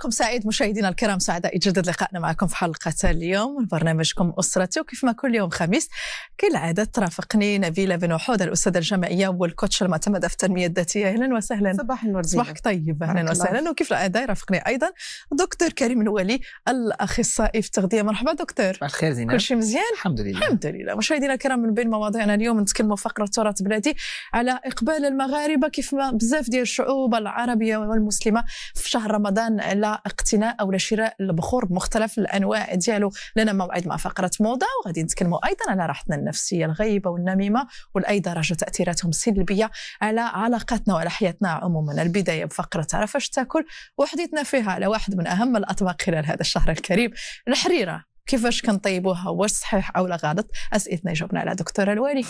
مساكم سعيد مشاهدينا الكرام سعداء يجدد لقائنا معكم في حلقة اليوم من برنامجكم أسرتي وكيفما كل يوم خميس كالعادة ترافقني نبيلة بن وحود الأستاذة الجامعية والكوتش المعتمدة في التنمية الذاتية أهلا وسهلا صباح النور صباحك طيب أهلا وسهلا وكيف العادة يرافقني أيضا دكتور كريم الولي الأخصائي في التغذية مرحبا دكتور الخير زينب كل شيء مزيان الحمد لله الحمد لله مشاهدينا الكرام من بين مواضيعنا اليوم نتكلموا فقرة تراث بلادي على إقبال المغاربة كيفما بزاف ديال الشعوب العربية والمسلمة في شهر رمضان على اقتناء او شراء البخور بمختلف الانواع ديالو لنا موعد مع فقره موضه وغادي نتكلموا ايضا على راحتنا النفسيه الغيبه والنميمه والاي درجه تاثيراتهم السلبيه على علاقاتنا وعلى حياتنا عموما البدايه بفقره عرفاش تاكل وحديثنا فيها على واحد من اهم الاطباق خلال هذا الشهر الكريم الحريره كيفاش كنطيبوها واش صحيح او لا غلط اسئلتنا جاوبنا على دكتوره الوالي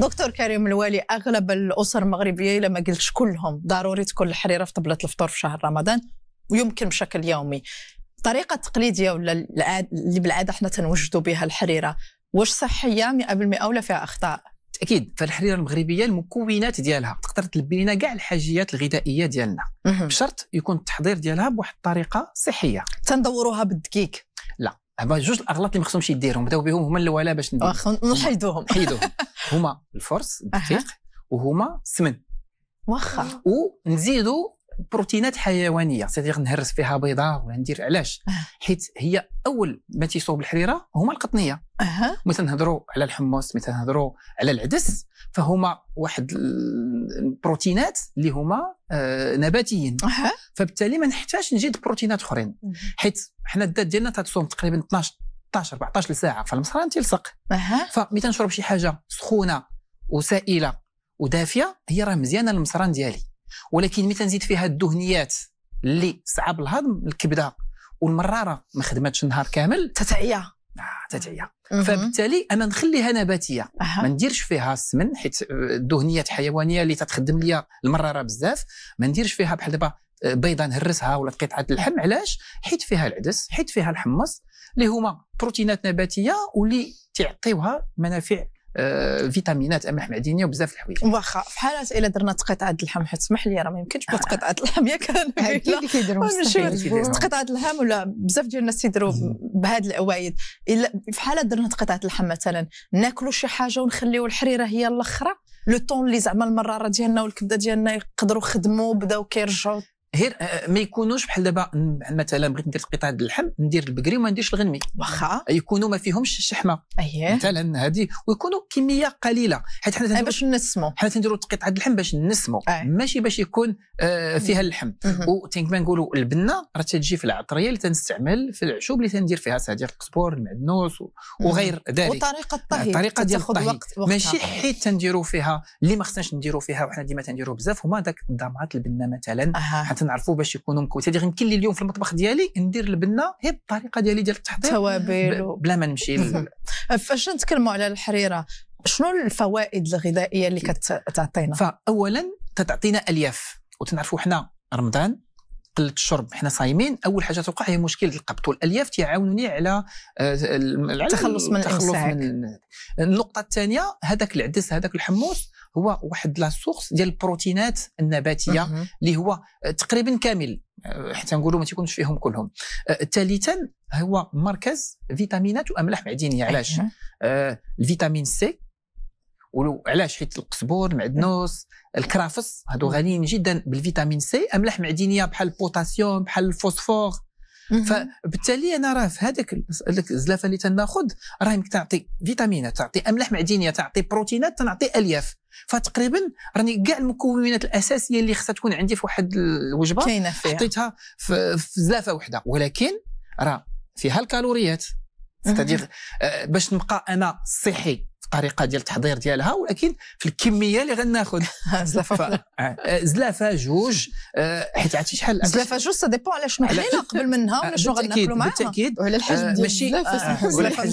دكتور كريم الوالي اغلب الاسر المغربيه لما قلتش كلهم ضروري تكون الحريره في طبله الفطور في شهر رمضان ويمكن بشكل يومي الطريقه التقليديه ولا اللي بالعاده حنا تنوجدوا بها الحريره واش صحيه 100% ولا فيها اخطاء اكيد فالحريره المغربيه المكونات ديالها تقدر تلبي لنا كاع الحاجيات الغذائيه ديالنا بشرط يكون التحضير ديالها بواحد الطريقه صحيه تندوروها بالدقيق لا جوج الاغلاط اللي ما خصهمش يديرهم بداو بهم هما الاولى باش نحيدوهم نحيدوهم هما الفرس الدقيق وهما السمن واخا ونزيدوا بروتينات حيوانيه سيتيغ نهرس فيها بيضه ولا ندير علاش أه. حيت هي اول ما تيصوب الحريره هما القطنيه اها مثلا نهضروا على الحمص مثلا نهضروا على العدس فهما واحد البروتينات اللي هما آه، نباتيين أه. فبالتالي ما نحتاجش نزيد بروتينات اخرين حيت حنا الدات ديالنا تتصوم تقريبا 12 12 14 ساعه فالمصران تيلصق اها فملي تنشرب شي حاجه سخونه وسائله ودافيه هي راه مزيانه للمصران ديالي ولكن ملي تنزيد فيها الدهنيات اللي صعب الهضم الكبده والمراره ما خدماتش النهار كامل تتعيا آه، تتعيا فبالتالي انا نخليها نباتيه أه. ما نديرش فيها السمن حيت آه، الدهنيات الحيوانيه اللي تتخدم لي المراره بزاف ما نديرش فيها بحال دابا آه، بيضه نهرسها ولا قطعه اللحم علاش حيت فيها العدس حيت فيها الحمص اللي هما بروتينات نباتيه واللي تعطيوها منافع آه، فيتامينات املاح معدنيه وبزاف الحوايج واخا حاله الا درنا تقطعه اللحم حيت اسمح لي راه ما يمكنش تكون آه. تقطعه اللحم ياك انا كيديروا تقطعه اللحم ولا بزاف ديال الناس يديروا بهذه الاوايد الا حاله درنا تقطعه اللحم مثلا ناكلوا شي حاجه ونخليوا الحريره هي الاخرى لو طون اللي زعما المراره ديالنا والكبده ديالنا يقدروا خدموا بداو كيرجعوا غير آه، ما يكونوش بحال دابا مثلا بغيت ندير قطعة ديال اللحم ندير البقري وما نديرش الغنمي واخا يكونوا ما فيهمش الشحمه أيه. مثلا هذه ويكونوا كميه قليله حيت حنا باش نسمو حنا تنديروا قطعه اللحم باش نسمو أيه. ماشي باش يكون آه، فيها اللحم وتنكما نقولوا البنه راه تجي في العطريه اللي تنستعمل في العشوب اللي تندير فيها صديق القزبر المعدنوس وغير ذلك وطريقه الطهي الطريقه ديال الطهي وقت ماشي حيت تنديروا فيها اللي ما خصناش نديروا فيها وحنا ديما تنديروا بزاف هما داك الضمات البنه مثلا أه. تنعرفوا باش يكونوا مكون سيدي يمكن لي اليوم في المطبخ ديالي ندير البنه هي الطريقه ديالي ديال التحضير توابل بلا ما نمشي فاش نتكلموا على الحريره شنو الفوائد الغذائيه اللي كتعطينا فاولا تتعطينا الياف وتنعرفوا حنا رمضان قله الشرب حنا صايمين اول حاجه توقع هي مشكله القبط والالياف تيعاونني على آه، التخلص من التخلص من النقطه الثانيه هذاك العدس هذاك الحمص هو واحد لا سورس ديال البروتينات النباتيه اللي هو آه، تقريبا كامل آه، حتى نقولوا ما تيكونش فيهم كلهم آه، ثالثا هو مركز فيتامينات واملاح معدنيه أيوة. علاش الفيتامين سي وعلاش حيت القزبور المعدنوس الكرافس هادو غنيين جدا بالفيتامين سي املاح معدنيه بحال البوتاسيوم بحال الفوسفور فبالتالي انا راه في هذاك الزلافه اللي تناخذ راه تعطي فيتامينات تعطي املاح معدنيه تعطي بروتينات تنعطي الياف فتقريبا راني كاع المكونات الاساسيه اللي خصها تكون عندي في واحد الوجبه كاينه فيها حطيتها في, في زلافه واحده ولكن راه فيها الكالوريات ستادير آه، باش نبقى انا صحي الطريقه ديال التحضير ديالها ولكن في الكميه اللي غناخذ زلافه آه، زلافه جوج آه، حيت عرفتي شحال زلافه جوج سا ديبون على شنو حنا قبل منها ولا شنو غناكلوا معاها بالتاكيد وعلى الحجم آه، ديال الزلافه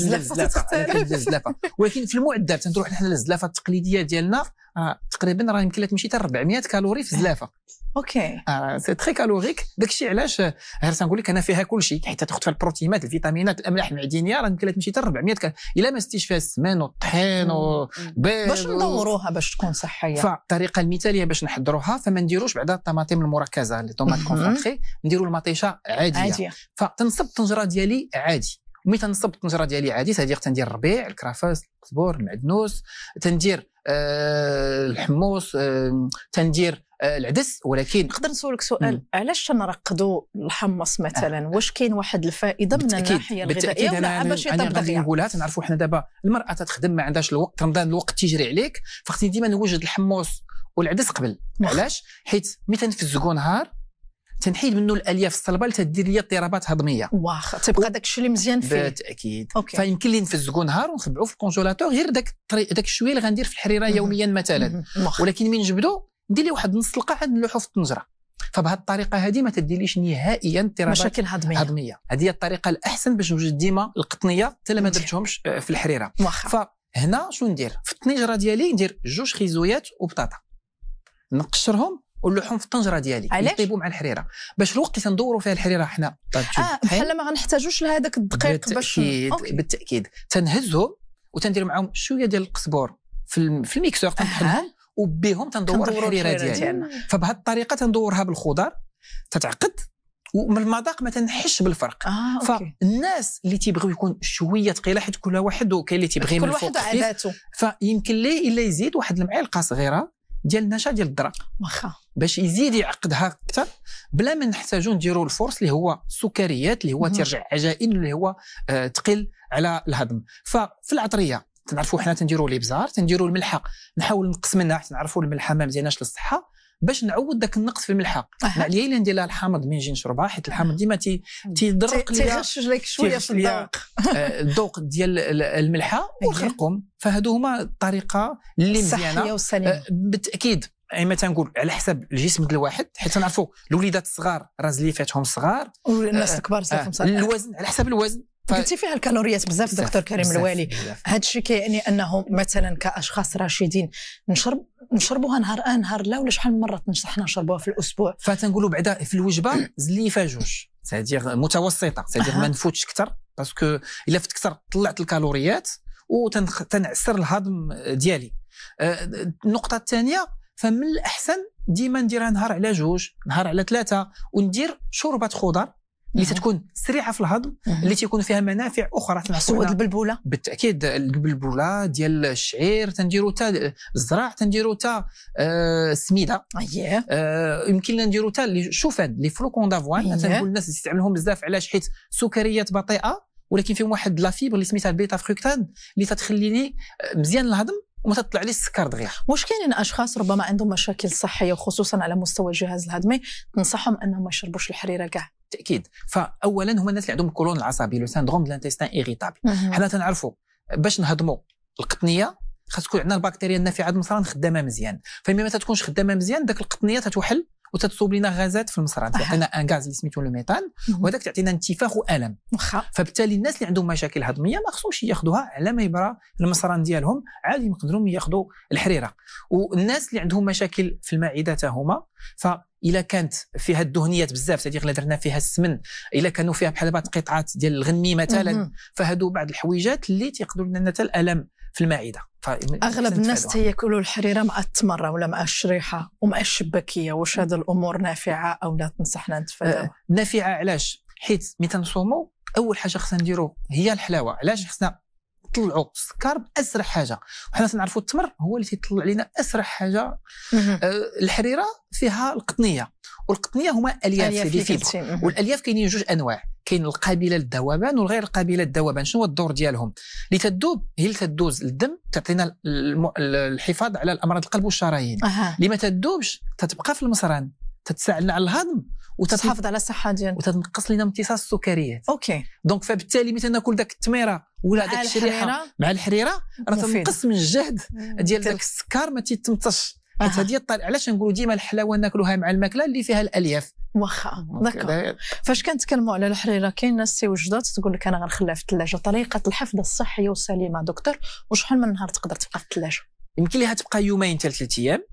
الزلافه ولكن في المعدل تنروح نحن للزلافه التقليديه ديالنا آه، تقريبا راه يمكن تمشي حتى 400 كالوري في الزلافه اوكي سي تري كالوريك داكشي علاش غير آه، تنقول لك انا فيها كلشي حيت تاخذ فيها البروتينات الفيتامينات الاملاح المعدنيه راه يمكن تمشي حتى 400 كالوري الا ما استيش فيها السمان والطحين والبيض باش ندوروها باش تكون صحيه فالطريقه المثاليه باش نحضروها فما نديروش بعدا الطماطم المركزه لي طوماط كونفونتري نديرو المطيشه عاديه, عادية. فتنصب الطنجره ديالي عادي ومي تنصب الطنجره ديالي عادي صديق تندير الربيع الكرافاس القزبور المعدنوس تندير آه الحمص آه تندير آه العدس ولكن نقدر نسولك سؤال علاش تنرقدوا الحمص مثلا آه. واش كاين واحد الفائده من الناحيه الغذائيه ولا باش يطبق يعني؟ نقولها تنعرفوا حنا دابا المراه تتخدم ما عندهاش الوقت رمضان الوقت تيجري عليك فخصني ديما نوجد الحمص والعدس قبل علاش حيت مي تنفزكو نهار تنحيد منه الالياف الصلبه اللي تدير لي اضطرابات هضميه واخا تبقى داك الشيء اللي مزيان فيه بالتاكيد أوكي. فيمكن لي نفزقو نهار ونخبعو في الكونجولاتور غير داك داك الشويه اللي غندير في الحريره يوميا مثلا ولكن من نجبدو ندير لي واحد نص لقاع نلوحو في الطنجره فبهذه الطريقه هذه ما تديليش نهائيا اضطرابات مشاكل هضميه هضميه هذه هي الطريقه الاحسن باش نوجد ديما القطنيه حتى ما درتهمش آه، في الحريره واخا فهنا شنو ندير في الطنجره ديالي ندير جوج خيزويات وبطاطا نقشرهم واللحوم في الطنجره ديالي علاش يطيبوا مع الحريره باش الوقت اللي تندوروا فيها الحريره حنا طيب، اه بحال ما غنحتاجوش لهذاك الدقيق باش بالتاكيد بالتاكيد تنهزهم وتندير معاهم شويه ديال القزبور في في الميكسور تنحلهم وبهم تندور الحريره ديالنا فبهذه الطريقه تندورها بالخضر تتعقد ومن المذاق ما تنحش بالفرق آه، أوكي. فالناس اللي تيبغيو يكون شويه ثقيله حيت كل واحد وكاين اللي تيبغي من الفوق كل واحد عاداته فيمكن ليه الا يزيد واحد المعلقه صغيره ديال النشا ديال الذره واخا باش يزيد يعقدها اكثر بلا ما نحتاجو نديرو الفورس اللي هو السكريات اللي هو تيرجع عجائن اللي هو آه تقل على الهضم ففي العطريه تنعرفوا حنا تنديروا الابزار تنديروا الملحه نحاول نقسم منها حتى نعرفوا الملحه ما مزيناش للصحه باش نعوض ذاك النقص في الملحق أه. عليا ندير لها الحامض من نجي نشربها حيت الحامض ديما تي تيدرق لي تيغشش لك شويه في الذوق آه، الذوق ديال الملحه والخرقوم فهادو هما الطريقه اللي مزيانه والسليمه آه، بالتاكيد ايما تنقول على حسب الجسم ديال الواحد حيت نعرفوا الوليدات الصغار راه زليفاتهم صغار والناس آه، الكبار زليفاتهم صغار الوزن على حسب الوزن طيب. قلتي فيها الكالوريات بزاف دكتور كريم الوالي هذا الشيء كيعني انه مثلا كاشخاص راشدين نشرب نشربوها نهار ان آه، نهار لا ولا شحال من مره تنصحنا نشربوها في الاسبوع فتنقولوا بعدا في الوجبه زليفه جوج سادير متوسطه سادير ما نفوتش اكثر باسكو الا فت اكثر طلعت الكالوريات وتنعسر الهضم ديالي آه، النقطه الثانيه فمن الاحسن ديما نديرها نهار على جوج نهار على ثلاثه وندير شوربه خضر اللي نعم. تتكون سريعه في الهضم اللي تيكون فيها منافع اخرى سواد البلبوله بالتاكيد البلبوله ديال الشعير تنديرو حتى الزراع تنديرو حتى السميده آه، اييه آه يمكن لنا نديرو حتى الشوفان لي فلوكون دافوان أيه. تنقول الناس تستعملهم بزاف علاش حيت سكريات بطيئه ولكن فيهم واحد لا فيبر اللي سميتها البيتا فروكتان اللي تتخليني آه، مزيان الهضم وما تطلع لي السكر دغيا واش كاينين اشخاص ربما عندهم مشاكل صحيه خصوصا على مستوى الجهاز الهضمي تنصحهم انهم ما يشربوش الحريره كاع تاكيد فاولا هما الناس اللي عندهم الكولون العصبي لو ساندروم دو لانتيستان ايريتابل حنا تنعرفوا باش نهضموا القطنيه خاص تكون عندنا البكتيريا النافعه المصران خدامه مزيان فملي ما تكونش خدامه مزيان داك القطنيه تتوحل وتتصوب لنا غازات في المصران تعطينا ان غاز اللي سميتو ميثان وهذاك تعطينا انتفاخ والم واخا فبالتالي الناس اللي عندهم مشاكل هضميه ما خصهمش ياخذوها على ما يبرى المصران ديالهم عادي يقدروا ياخذوا الحريره والناس اللي عندهم مشاكل في المعده تا هما فإلا كانت فيها الدهنيات بزاف هذيك اللي درنا فيها السمن الا كانوا فيها بحال بعض قطعات ديال الغنمي مثلا فهادو بعض الحويجات اللي تيقدروا لنا الالم في المعده اغلب الناس تياكلوا الحريره مع التمره ولا مع الشريحه ومع الشبكيه واش هذه الامور نافعه او لا تنصحنا نتفاداو أه، نافعه علاش حيت ملي تنصوموا اول حاجه خصنا نديرو هي الحلاوه علاش خصنا نطلعوا السكر باسرع حاجه وحنا تنعرفوا التمر هو اللي تيطلع لنا اسرع حاجه آه الحريره فيها القطنيه والقطنيه هما الياف, ألياف في الفيبر والالياف كاينين جوج انواع كاين القابله للذوبان والغير قابله للذوبان شنو هو الدور ديالهم اللي تذوب هي اللي تدوز الدم تعطينا الحفاظ على الامراض القلب والشرايين اللي ما تذوبش تتبقى في المصران تتساعدنا على الهضم وتتحافظ على الصحه ديالنا وتنقص لنا امتصاص السكريات اوكي دونك فبالتالي مثلا ناكل داك التميره ولا داك الشريحه مع الحريره راه تنقص من الجهد ديال داك السكر ما تيتمطش حيت هذه الطريقه علاش نقولوا ديما الحلاوه ناكلوها مع الماكله اللي فيها الالياف واخا داكا فاش كنتكلموا على الحريره كاين ناس تيوجدات تقول لك انا غنخليها في الثلاجه طريقه الحفظ الصحيه وسليمه دكتور وشحال من نهار تقدر تبقى في الثلاجه يمكن لها تبقى يومين ثلاثة ايام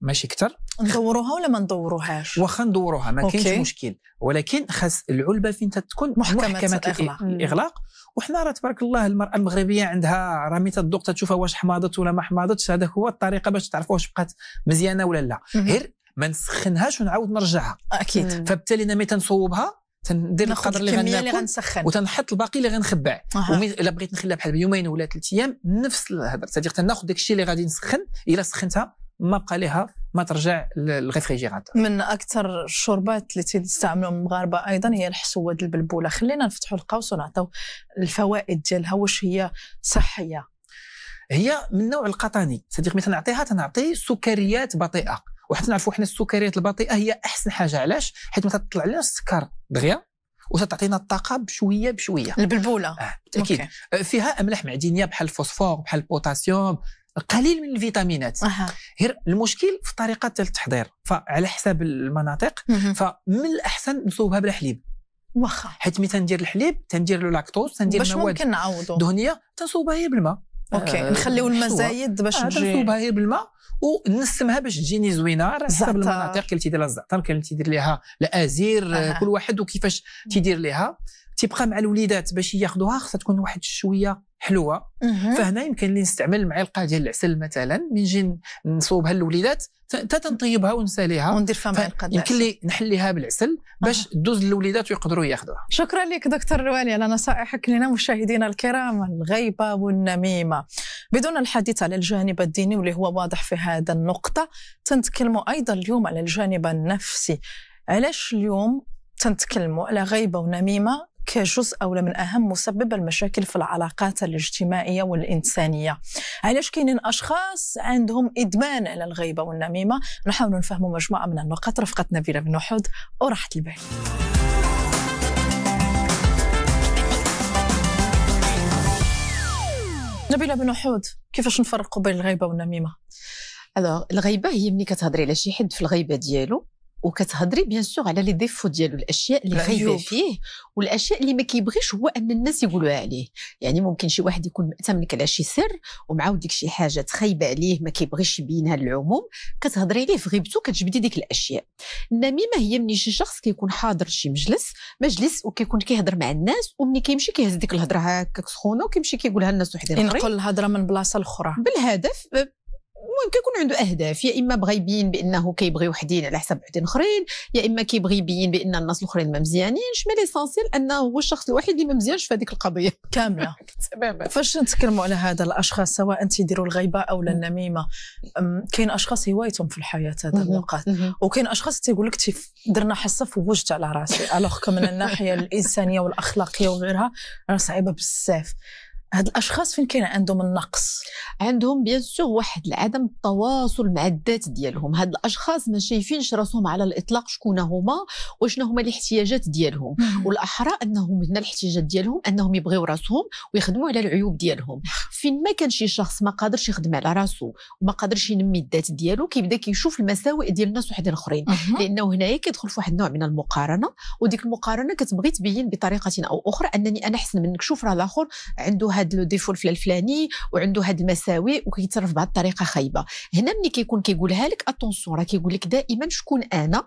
ماشي كتر ندوروها ولا ما ندوروهاش واخا ندوروها ما كاينش مشكل ولكن خاص العلبه فين تتكون محكمه, محكمة الاغلاق, الإغلاق. وحنا راه تبارك الله المراه المغربيه عندها راه الدوق تذوق تشوفها واش حماضت ولا ما حماضتش هذا هو الطريقه باش تعرف واش بقات مزيانه ولا لا غير ما نسخنهاش ونعاود نرجعها اكيد فبالتالي انا ملي تنصوبها تندير القدر اللي غناكل غنسخن وتنحط الباقي اللي غنخبع أه. الا بغيت نخليها بحال يومين ولا ثلاث ايام نفس الهضره صديق تناخذ داك الشيء اللي غادي نسخن الا سخنتها ما بقى لها ما ترجع للريفريجيراتور من اكثر الشربات اللي تيستعملوا المغاربه ايضا هي الحسوه البلبوله خلينا نفتحوا القوس ونعطيو الفوائد ديالها واش هي صحيه هي من نوع القطاني صديق مثلا نعطيها تنعطي سكريات بطيئه وحتى نعرفوا حنا السكريات البطيئه هي احسن حاجه علاش حيت ما تطلع لنا السكر دغيا وتعطينا الطاقه بشويه بشويه البلبوله آه،, آه فيها املاح معدنيه بحال الفوسفور بحال البوتاسيوم قليل من الفيتامينات غير المشكل في طريقه التحضير فعلى حساب المناطق فمن الاحسن نصوبها بلا حليب واخا حيت ملي تندير الحليب تندير له لاكتوز تندير باش ممكن نعوضو دهنيه تنصوبها هي بالماء اوكي آه نخليو الماء زايد باش آه تجي تنصوبها هي بالماء ونسمها باش تجيني زوينه على حساب المناطق كاين تيدير لها الزعتر كاين تيدير لها الازير آه. كل واحد وكيفاش تيدير لها تيبقى مع الوليدات باش ياخذوها خصها تكون واحد شويه حلوه فهنا يمكن لي نستعمل معلقه ديال العسل مثلا من نجي نصوبها للوليدات حتى تنطيبها ونساليها وندير فيها معلقه يمكن لي نحليها بالعسل باش دوز للوليدات ويقدروا ياخذوها شكرا لك دكتور روالي على نصائحك لنا مشاهدينا الكرام الغيبه والنميمه بدون الحديث على الجانب الديني واللي هو واضح في هذا النقطه تنتكلموا ايضا اليوم على الجانب النفسي علاش اليوم تنتكلموا على غيبه ونميمه كجزء أو من أهم مسبب المشاكل في العلاقات الاجتماعية والإنسانية علاش كاينين أشخاص عندهم إدمان على الغيبة والنميمة نحاول نفهموا مجموعة من النقاط رفقة نبيلة بن أحد وراحة البال نبيلة بن وحود كيفاش نفرقوا بين الغيبة والنميمة؟ الوغ الغيبة هي ملي كتهضري على شي حد في الغيبة ديالو وكتهضري بيان سور على لي ديفو ديالو الاشياء اللي خايبه فيه والاشياء اللي ما كيبغيش هو ان الناس يقولوها عليه يعني ممكن شي واحد يكون مأتمنك على شي سر ومعاود ديك شي حاجه تخايبه عليه ما كيبغيش يبينها للعموم كتهضري عليه في غيبته كتجبدي ديك الاشياء النميمه هي ملي شي شخص كيكون حاضر شي مجلس مجلس وكيكون كيهضر مع الناس ومني كيمشي كيهز ديك الهضره هكاك سخونه وكيمشي كيقولها للناس وحده اخرين ينقل الهضره من بلاصه لاخرى بالهدف المهم كيكون عنده اهداف يا اما بغى يبين بانه كيبغي وحدين على حساب وحدين اخرين يا اما كيبغي يبين بان الناس الاخرين ما مزيانينش مي ليسونسيل انه هو الشخص الوحيد اللي ما مزيانش في هذيك القضيه كامله تماما فاش نتكلموا على هذا الاشخاص سواء تيديروا الغيبه او النميمه كاين اشخاص هوايتهم في الحياه هذا الوقت وكاين اشخاص تيقول لك درنا حصه فوجت على راسي الوغ من الناحيه الانسانيه والاخلاقيه وغيرها راه صعيبه بزاف هاد الاشخاص فين كاين عندهم النقص عندهم بيان سور واحد عدم التواصل مع الذات ديالهم هاد الاشخاص ما شايفينش راسهم على الاطلاق شكون هما وشنو هما الاحتياجات ديالهم والاحرى انهم هنا الاحتياجات ديالهم انهم يبغيو راسهم ويخدموا على العيوب ديالهم فين ما كان شي شخص ما قادرش يخدم على راسو وما قادرش ينمي الذات ديالو كيبدا كيشوف المساوئ ديال الناس وحدين اخرين لانه هنايا كيدخل في واحد النوع من المقارنه وديك المقارنه كتبغي تبين بطريقه او اخرى انني انا احسن منك شوف راه الاخر عنده هاد لو ديفو الفلاني وعنده هاد المساوئ وكيتصرف بهاد الطريقه خايبه هنا ملي كيكون كيقولها لك اتونسون راه كيقول لك دائما شكون انا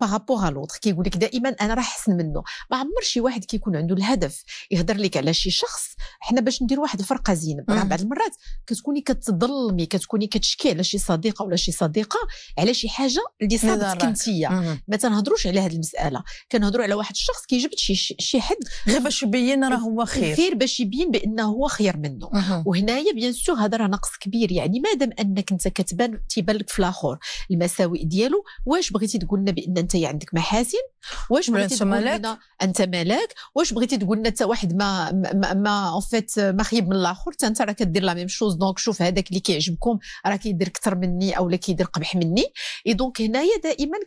بارابور لوطخ كيقول لك دائما انا راه احسن منه ما عمر شي واحد كيكون عنده الهدف يهضر لك على شي شخص حنا باش ندير واحد الفرقه زينه راه بعض المرات كتكوني كتظلمي كتكوني كتشكي على شي صديقه ولا شي صديقه على شي حاجه اللي صابتك انتيا ما تنهضروش على هذه المساله كنهضروا على واحد الشخص كيجبد شي شي حد غير باش يبين راه هو خير خير باش يبين بانه هو خير منه وهنايا بيان سور هذا راه نقص كبير يعني مادام انك انت كتبان تيبان لك في الاخر المساوئ ديالو واش بغيتي تقول لنا ان انت يعني عندك محاسن واش بغيتي تقول لنا انت ملاك واش بغيتي تقول لنا حتى واحد ما ما ما فيت ما خيب من الاخر حتى انت راه كدير لا ميم شوز دونك شوف هذاك اللي كيعجبكم راه كيدير اكثر مني او لا كيدير قبح مني اي دونك هنايا دائما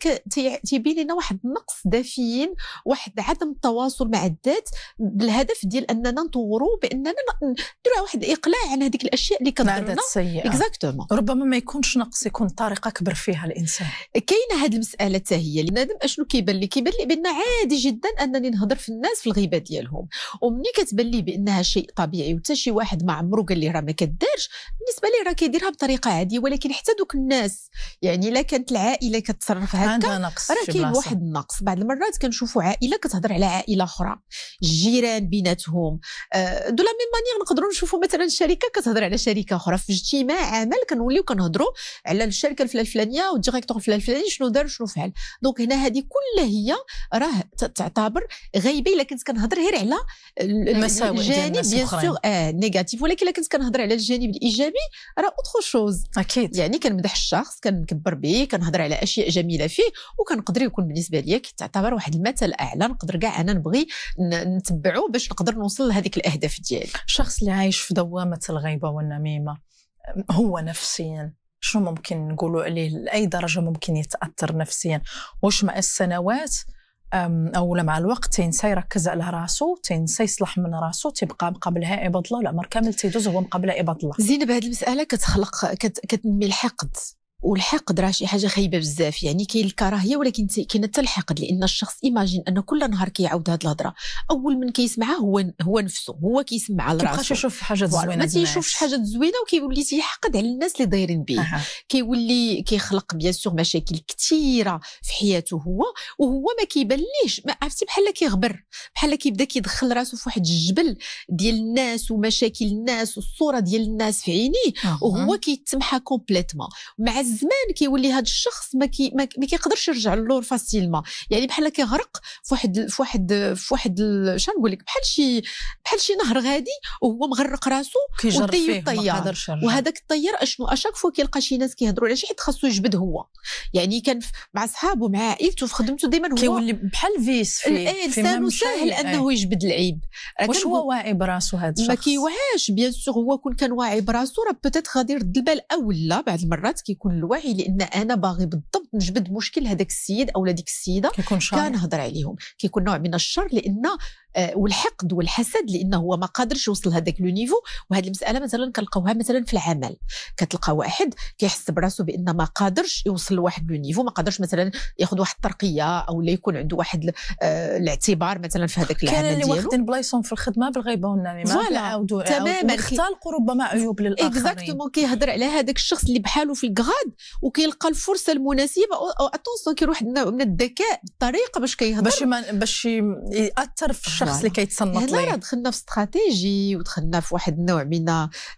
تيبين لنا واحد النقص دافيين واحد عدم التواصل مع الذات بالهدف ديال اننا نطوروا باننا نديروا واحد الاقلاع عن هذيك الاشياء اللي كضرنا اكزاكتومون ربما ما يكونش نقص يكون طريقه كبر فيها الانسان كاينه هذه المساله حتى هي العاديه لنادم اشنو كيبان لي كيبان لي بان عادي جدا انني نهضر في الناس في الغيبه ديالهم ومني كتبان لي بانها شيء طبيعي وتا شي واحد ما عمرو قال لي راه ما كدارش بالنسبه لي راه كيديرها بطريقه عاديه ولكن حتى دوك الناس يعني الا كانت العائله كتصرف هكا راه كاين واحد النقص بعض المرات كنشوفوا عائله كتهضر على عائله اخرى الجيران بيناتهم آه، دو لا ميم مانيير نقدروا نشوفوا مثلا شركه كتهضر على شركه اخرى في اجتماع عمل كنوليو كنهضروا على الشركه الفلانيه والديريكتور الفلاني شنو دار شنو فعل دونك هنا هذه كلها هي راه تعتبر غايبه الا كنت كنهضر غير على الجانب بيان سور اه نيجاتيف ولكن الا كنت كنهضر على الجانب الايجابي راه اوتر شوز اكيد يعني كنمدح الشخص كنكبر به كنهضر على اشياء جميله فيه وكنقدر يكون بالنسبه ليا كتعتبر واحد المثل اعلى نقدر كاع انا نبغي نتبعه باش نقدر نوصل لهذيك الاهداف ديالي الشخص اللي عايش في دوامه الغيبه والنميمه هو نفسيا شنو ممكن نقولوا عليه لأي درجة ممكن يتأثر نفسيا واش مع السنوات اولا مع الوقت تينسى يركز على راسو تينسى يصلح من راسو تيبقى مقابلها عباد الله العمر كامل تيدوز هو مقابل عباد الله زينب هذه المساله كتخلق كت... كتنمي الحقد والحقد راه شي حاجه خايبه بزاف يعني كاين الكراهيه ولكن كاين حتى الحقد لان الشخص ايماجين انه كل نهار كيعاود هاد الهضره اول من كيسمعها هو هو نفسه هو كيسمع لراسو كيبقاش يشوف حاجه زوينه ما تيشوفش حاجه زوينه وكيولي تيحقد على الناس اللي دايرين به أه. كيولي كيخلق بيان سور مشاكل كثيره في حياته هو وهو ما كيبانليش عرفتي بحال كيغبر بحال كيبدا كيدخل راسو في واحد الجبل ديال الناس ومشاكل الناس والصوره ديال الناس في عينيه أه. وهو كيتمحى كومبليتمون مع الزمان كيولي هذا الشخص ما كي ما كيقدرش يرجع للور فاسيلما يعني بحال كيغرق في في واحد واحد في واحد شنو نقول لك بحال شي بحال شي نهر غادي وهو مغرق راسو كيجر فيه الطيار وهذاك الطيار اشنو اشاك فوا كيلقى شي ناس كيهضروا على شي حيت خاصو يجبد هو يعني كان مع صحابه مع عائلته في خدمته دائما هو كيولي بحال فيس في الانسان ساهل انه يجبد العيب واش هو واعي براسو هذا الشخص ما كيوعاش بيان سور هو كون كان واعي براسو راه بوتيت غادي يرد البال او لا بعض المرات كيكون الوعي لان انا باغي بالضبط نجبد مشكل هذاك السيد او ديك السيده كنهضر عليهم كيكون نوع من الشر لان آه، والحقد والحسد لانه هو ما قادرش يوصل هذاك لو نيفو وهذه المساله مثلا كنلقاوها مثلا في العمل كتلقى واحد كيحس براسو بان ما قادرش يوصل لواحد لو نيفو ما قادرش مثلا ياخذ واحد الترقيه او لا يكون عنده واحد آه، الاعتبار مثلا في هذاك العمل كان اللي واخدين بلايصهم في الخدمه بالغيبه والنميمه يعني فوالا تماما اختلقوا ربما عيوب للاخرين اكزاكتومون كيهضر على هذاك الشخص اللي بحاله في الكغاد وكيلقى الفرصه المناسبه او اتونسيون كيروح من الذكاء الطريقه باش كيهضر باش باش ياثر في الشخص اللي كيتصنت ليه هنا دخلنا في استراتيجي ودخلنا في واحد النوع من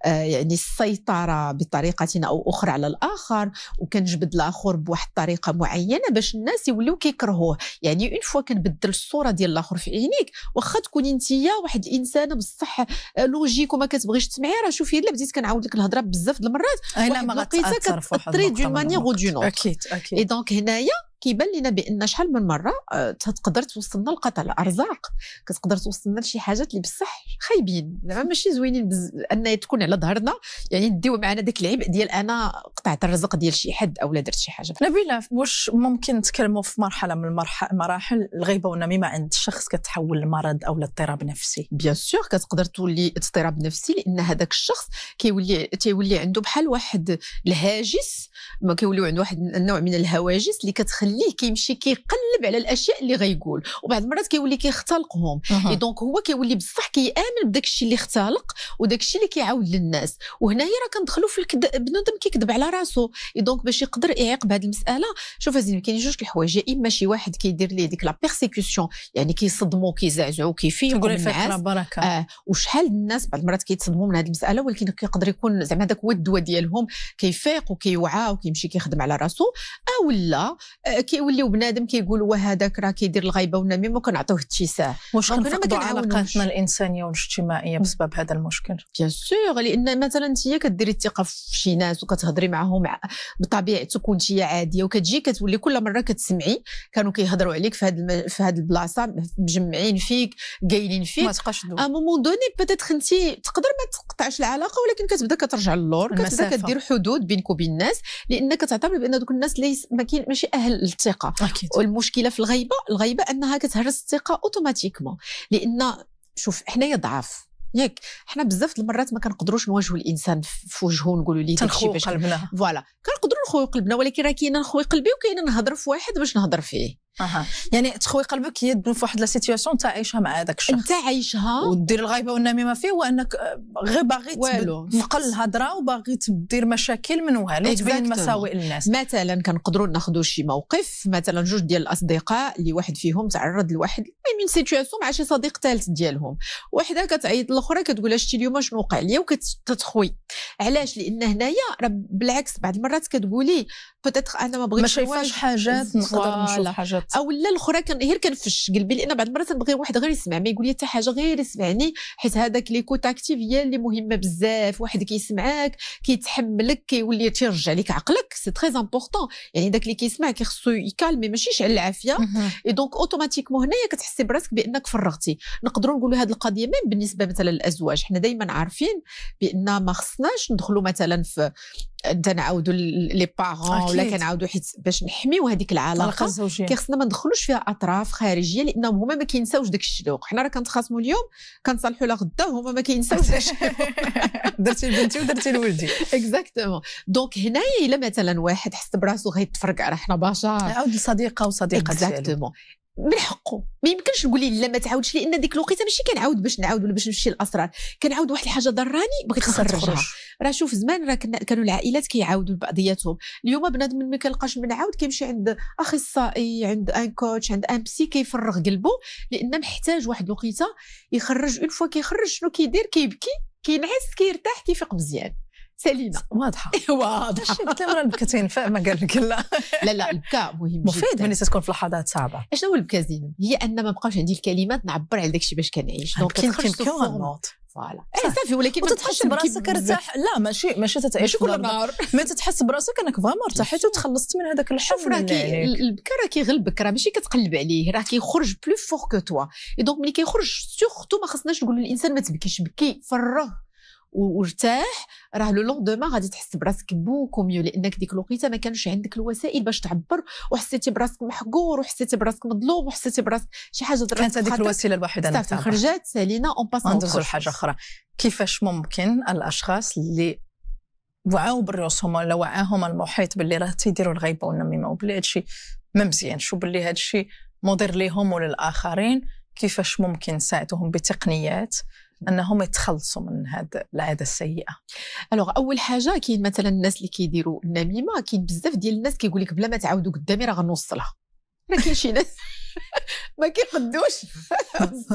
يعني السيطره بطريقه او اخرى على الاخر وكنجبد الاخر بواحد الطريقه معينه باش الناس يوليو كيكرهوه يعني اون فوا كنبدل الصوره ديال الاخر في عينيك واخا تكوني انت واحد الانسانه بصح لوجيك وما كتبغيش تسمعي راه شوفي الا بديت كنعاود لك الهضره بزاف د المرات لا ما غاتاثر في واحد دون اكيد اكيد اي دونك هنايا كيبان لنا بان شحال من مره آه، تقدر توصلنا لقطع الارزاق كتقدر توصلنا لشي حاجات اللي بصح خايبين زعما ماشي زوينين بز... ان تكون على ظهرنا يعني نديو معنا داك العبء ديال انا قطعت الرزق ديال شي حد او لا درت شي حاجه نبيله واش ممكن نتكلموا في مرحله من المراحل الغيبه والنميمه عند الشخص كتحول لمرض او لاضطراب نفسي بيان سور كتقدر تولي اضطراب نفسي لان هذاك الشخص كيولي تيولي عنده بحال واحد الهاجس ما كيوليو عنده واحد النوع من الهواجس اللي كتخلي كيوليه كيمشي كيقلب على الاشياء اللي غيقول وبعض المرات كيولي كيختلقهم اي دونك هو كيولي بصح كيامن بداك الشيء اللي اختلق وداك الشيء اللي كيعاود للناس وهنا هي راه كندخلوا في الكد... بنادم كيكذب على راسو دونك باش يقدر يعيق بهذه المساله شوف زين كاين جوج الحوايج يا اما شي واحد كيدير ليه ديك لا بيرسيكسيون يعني كيصدمو كيزعزعو كيفيقوا الناس بركه آه وشحال الناس بعض المرات كيتصدموا من هذه المساله ولكن كيقدر يكون زعما هذاك هو الدواء ديالهم كيفيق وكيوعى وكيمشي كيخدم على راسو لا آه، كيوليو بنادم كيقول هذاك راه كيدير الغيبه والنميمه كنعطيوه اتساع واش كنفقدوا علاقاتنا الانسانيه والاجتماعيه بسبب هذا المشكل بيان سور لان مثلا انت كديري الثقه في شي ناس وكتهضري معاهم بطبيعتك وانت عاديه وكتجي كتولي كل مره كتسمعي كانوا كيهضروا عليك في الم... في هاد البلاصه مجمعين فيك قايلين فيك ما تبقاش ا مومون دوني بدات انت تقدر ما تقطعش العلاقه ولكن كتبدا كترجع للور كتبدا كدير حدود بينك وبين الناس لان كتعتبر بان دوك الناس ليس ما كاين ماشي اهل الثقه أكيد. والمشكله في الغيبه الغيبه انها كتهرس الثقه اوتوماتيكمون لان شوف حنايا ضعاف ياك حنا بزاف د المرات ما كنقدروش نواجهوا الانسان في وجهه ونقولوا ليه داكشي باش قلبنا فوالا كنقدروا نخويو قلبنا ولكن راه كاينه نخوي قلبي وكاينه نهضر في واحد باش نهضر فيه يعني تخوي قلبك هي في واحد لا سيتياسيون انت عايشها مع هذاك الشخص انت عايشها ودير الغايبه والنميمه فيه وانك غير باغي والو نقل الهضره وباغي تدير مشاكل من والو تبين مساوئ الناس مثلا كنقدروا ناخذوا شي موقف مثلا جوج ديال الاصدقاء اللي واحد فيهم تعرض لواحد من سيتياسيون مع شي صديق ثالث ديالهم وحده كتعيط للاخرى كتقول شتي اليوم شنو وقع لي وكتتخوي علاش لان هنايا راه بالعكس بعض المرات كتقولي بوتيتر انا ما بغيتش ما شايفاش حاجات نقدر نشوف حاجات بالضبط او لا الاخرى كان غير كنفش قلبي لان بعض المرات نبغي واحد غير يسمع ما يقول لي حتى حاجه غير يسمعني حيت هذاك ليكو تاكتيف هي اللي مهمه بزاف واحد كيسمعك كيتحملك كيولي تيرجع لك عقلك سي تري امبورطون يعني داك اللي كيسمعك خصو يكالمي ماشي على العافيه اي دونك اوتوماتيكمون هنايا كتحسي براسك بانك فرغتي نقدروا نقولوا هذه القضيه ميم بالنسبه مثلا للازواج حنا دائما عارفين بان ما خصناش ندخلوا مثلا في تنعاودوا لي بارون ولا كنعاودوا حيت باش نحميو هذيك العلاقه خصنا ما ندخلوش فيها اطراف خارجيه لانهم هما ما كينساوش داك الشلوق حنا راه كنتخاصموا اليوم كنصالحوا لا غدا وهما ما كينساوش داك درتي لبنتي ودرتي لولدي اكزاكتومون دونك هنايا الا مثلا واحد حس براسو غيتفرقع راه حنا بشر عاود لصديقه وصديقه اكزاكتومون من حقه ما يمكنش تقولي لا ما تعاودش لان ديك الوقيته ماشي كنعاود باش نعاود ولا باش نمشي للاسرار كنعاود واحد الحاجه ضراني بغيت نخرجها راه شوف زمان راه كانوا العائلات كيعاودوا لبعضياتهم اليوم بنادم ما كنلقاش من عاود كيمشي عند اخصائي عند ان كوتش عند ان بسي كيفرغ قلبه لان محتاج واحد الوقيته يخرج اون فوا كيخرج شنو كيدير كيبكي كينعس كيرتاح كيفيق مزيان سليمه واضحه واضحه شفت المراه البكتين يعني، فاهمه قال لك لا لا لا البكاء مهم مفيد ملي تكون في لحظات صعبه اش هو البكاء زين هي ان ما بقاش عندي الكلمات نعبر على داكشي باش كنعيش دونك كنبكيو فوالا اي صافي ولكن تتحس براسك ارتاح لا ماشي ماشي تتعيش كل نهار ما تتحس براسك انك فريمون ارتحت وتخلصت من هذاك راه كي البكا راه كيغلبك راه ماشي كتقلب عليه راه كيخرج بلو فور كو توا دونك ملي كيخرج سورتو ما خصناش نقولوا للانسان ما تبكيش بكي فرغ وارتاح راه لو لوندوما غادي تحس براسك بوكو ميو لانك ديك الوقيته ما كانش عندك الوسائل باش تعبر وحسيتي براسك محقور وحسيتي براسك مظلوم وحسيتي براسك شي حاجه كانت هذيك الوسيله الوحيده انك تعبر خرجات سالينا اون باس ندوزو لحاجه اخرى كيفاش ممكن الاشخاص اللي وعاو براسهم ولا وعاهم المحيط باللي راه تيديروا الغيبه والنميمه وباللي هادشي ما مزيان شو باللي هادشي مضر ليهم وللاخرين كيفاش ممكن نساعدوهم بتقنيات انهم يتخلصوا من هذه العاده السيئه الوغ اول حاجه كاين مثلا الناس اللي كيديروا النميمه كاين بزاف ديال الناس كيقول لك بلا ما تعاودوا قدامي راه غنوصلها راه كاين شي ناس ما كيقدوش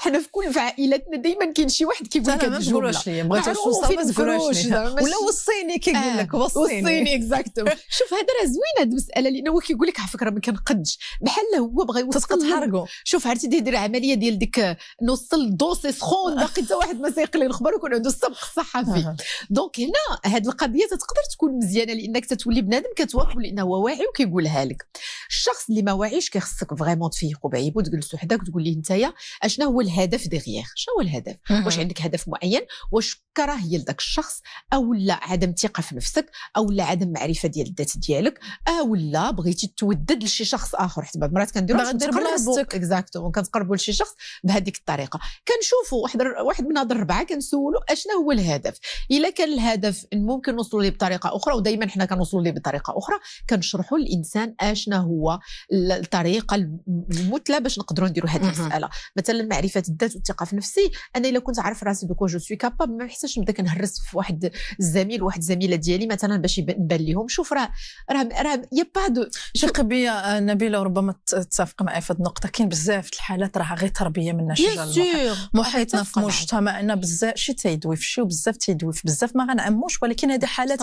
حنا في كل في عائلاتنا دائما كاين شي واحد كيقول لك ما تقولوش لي بغيت نوصل ما تقولوش ولا وصيني كيقول لك آه، وصيني وصيني شوف هذا راه زوينه هذه المساله لانه هو كيقول لك على فكره ما كنقدش بحال هو بغى يوصل تتحرقوا شوف عرفتي دير العمليه ديال ديك نوصل دوسي سخون آه. باقي حتى واحد ما سيقلي الخبر ويكون عنده السبق الصحفي آه. دونك هنا هذه القضيه تقدر تكون مزيانه لانك تتولي بنادم كتواكب لانه هو واعي وكيقولها لك الشخص اللي ما واعيش كيخصك فريمون تفيقو تبعيبو تجلسوا حداك وتقول ليه نتايا اشنا هو الهدف ديغيغ شنو هو الهدف واش عندك هدف معين واش كراهيه لذاك الشخص او لا عدم ثقه في نفسك او لا عدم معرفه ديال الذات ديالك او لا بغيتي تودد لشي شخص اخر حيت بعض المرات كنديروا بلاصتك اكزاكتومون كتقربوا لشي شخص بهذيك الطريقه كنشوفوا واحد واحد من هاد الربعه كنسولوا اشنا هو الهدف الا كان الهدف ممكن نوصلوا ليه بطريقه اخرى ودائما حنا كنوصلوا ليه بطريقه اخرى كنشرحوا للانسان اشنا هو الطريقه المت الكتله باش نقدروا نديروا هذه المساله مثلا معرفه الذات والثقه في نفسي انا الا كنت عارف راسي دوكو جو سوي كاباب ما يحتاجش نبدا كنهرس في واحد الزميل واحد الزميله ديالي مثلا باش نبان لهم شوف راه راه راه يا با دو شق بيا نبيله وربما تتفق معي في هذه النقطه كاين بزاف الحالات راها غير تربيه من شجره محيطنا في مجتمعنا بزاف شي تيدوي في شي وبزاف تيدوي في بزاف ما غنعموش ولكن هذه حالات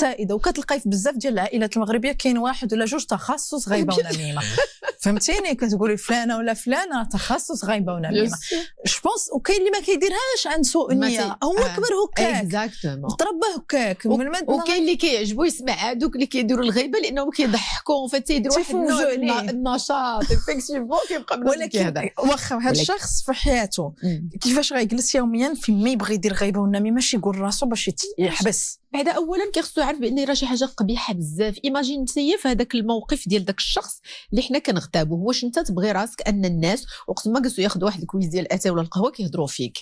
سائده وكتلقاي في بزاف ديال العائلات المغربيه كاين واحد ولا جوج تخصص غيبه ونميمه فهمتيني كتقولي فلانه ولا فلانه تخصص غايبه ونميمه بونس وكاين اللي ما كيديرهاش عن سوء نيه هو آه. كبر هكاك اكزاكتومون تربى هكاك وكاين اللي كيعجبو يسمع هذوك اللي كيديروا الغيبه لانهم كيضحكوا فتيديروا تيديروا واحد النوع النشاط افكتيفمون كيبقى ولكن واخا هذا الشخص في حياته كيفاش غيجلس يوميا في ما يبغي يدير غيبه ونميمه ماشي يقول راسو باش يحبس بعدا اولا كيخصو يعرف بان راه شي حاجه قبيحه بزاف ايماجين نتيا في هذاك الموقف ديال داك الشخص اللي حنا كنغتابوه واش انت تبغي راسك ان الناس وقت ما جلسوا ياخذوا واحد الكويز ديال الاتاي ولا القهوه كيهضروا فيك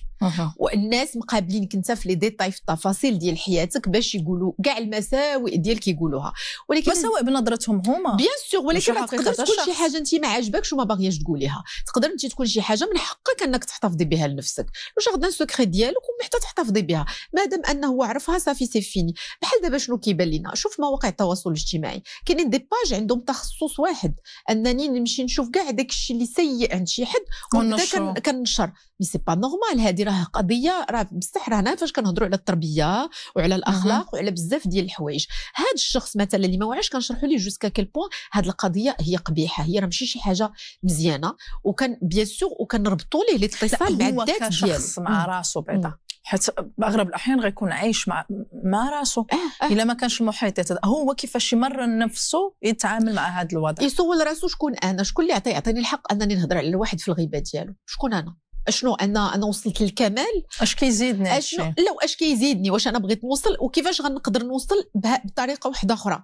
والناس مقابلينك انت في لي ديتاي في التفاصيل ديال حياتك باش يقولوا كاع المساوئ ديالك كيقولوها ولكن مساوئ بنظرتهم هما بيان سور ولكن ما تقدرش تكون شي حاجه انت ما عاجباكش وما باغياش تقوليها تقدر انت تكون شي حاجه من حقك انك تحتفظي بها لنفسك واش غدا السكري ديالك ومحتاج تحتفظي بها مادام انه عرفها صافي سي فيني بحال دابا شنو كيبان لينا شوف مواقع التواصل الاجتماعي كاينين دي باج عندهم تخصص واحد انني نمشي نشوف كاع داك الشيء اللي سيء عند شي حد ونبدا كنشر مي سي با نورمال هذه راه قضيه راه بصح راه هنا فاش كنهضروا على التربيه وعلى الاخلاق وعلى بزاف ديال الحوايج هذا الشخص مثلا اللي ما وعاش كنشرحوا ليه جوسكا كيل بوان هذه القضيه هي قبيحه هي راه ماشي شي حاجه مزيانه وكان بيان سور وكنربطوا ليه الاتصال مع الذات ديالو مع راسه بعدا حيت باغلب الاحيان غيكون عايش مع مع راسو آه آه. الا ما كانش المحيط هو كيفاش يمرن نفسه يتعامل مع هذا الوضع يسول راسو شكون انا شكون اللي يعطي يعطيني الحق انني نهضر على الواحد في الغيبه ديالو شكون انا اشنو انا انا وصلت للكمال اش كيزيدني اشنو لو اش كيزيدني واش انا بغيت نوصل وكيفاش غنقدر نوصل بطريقه واحده اخرى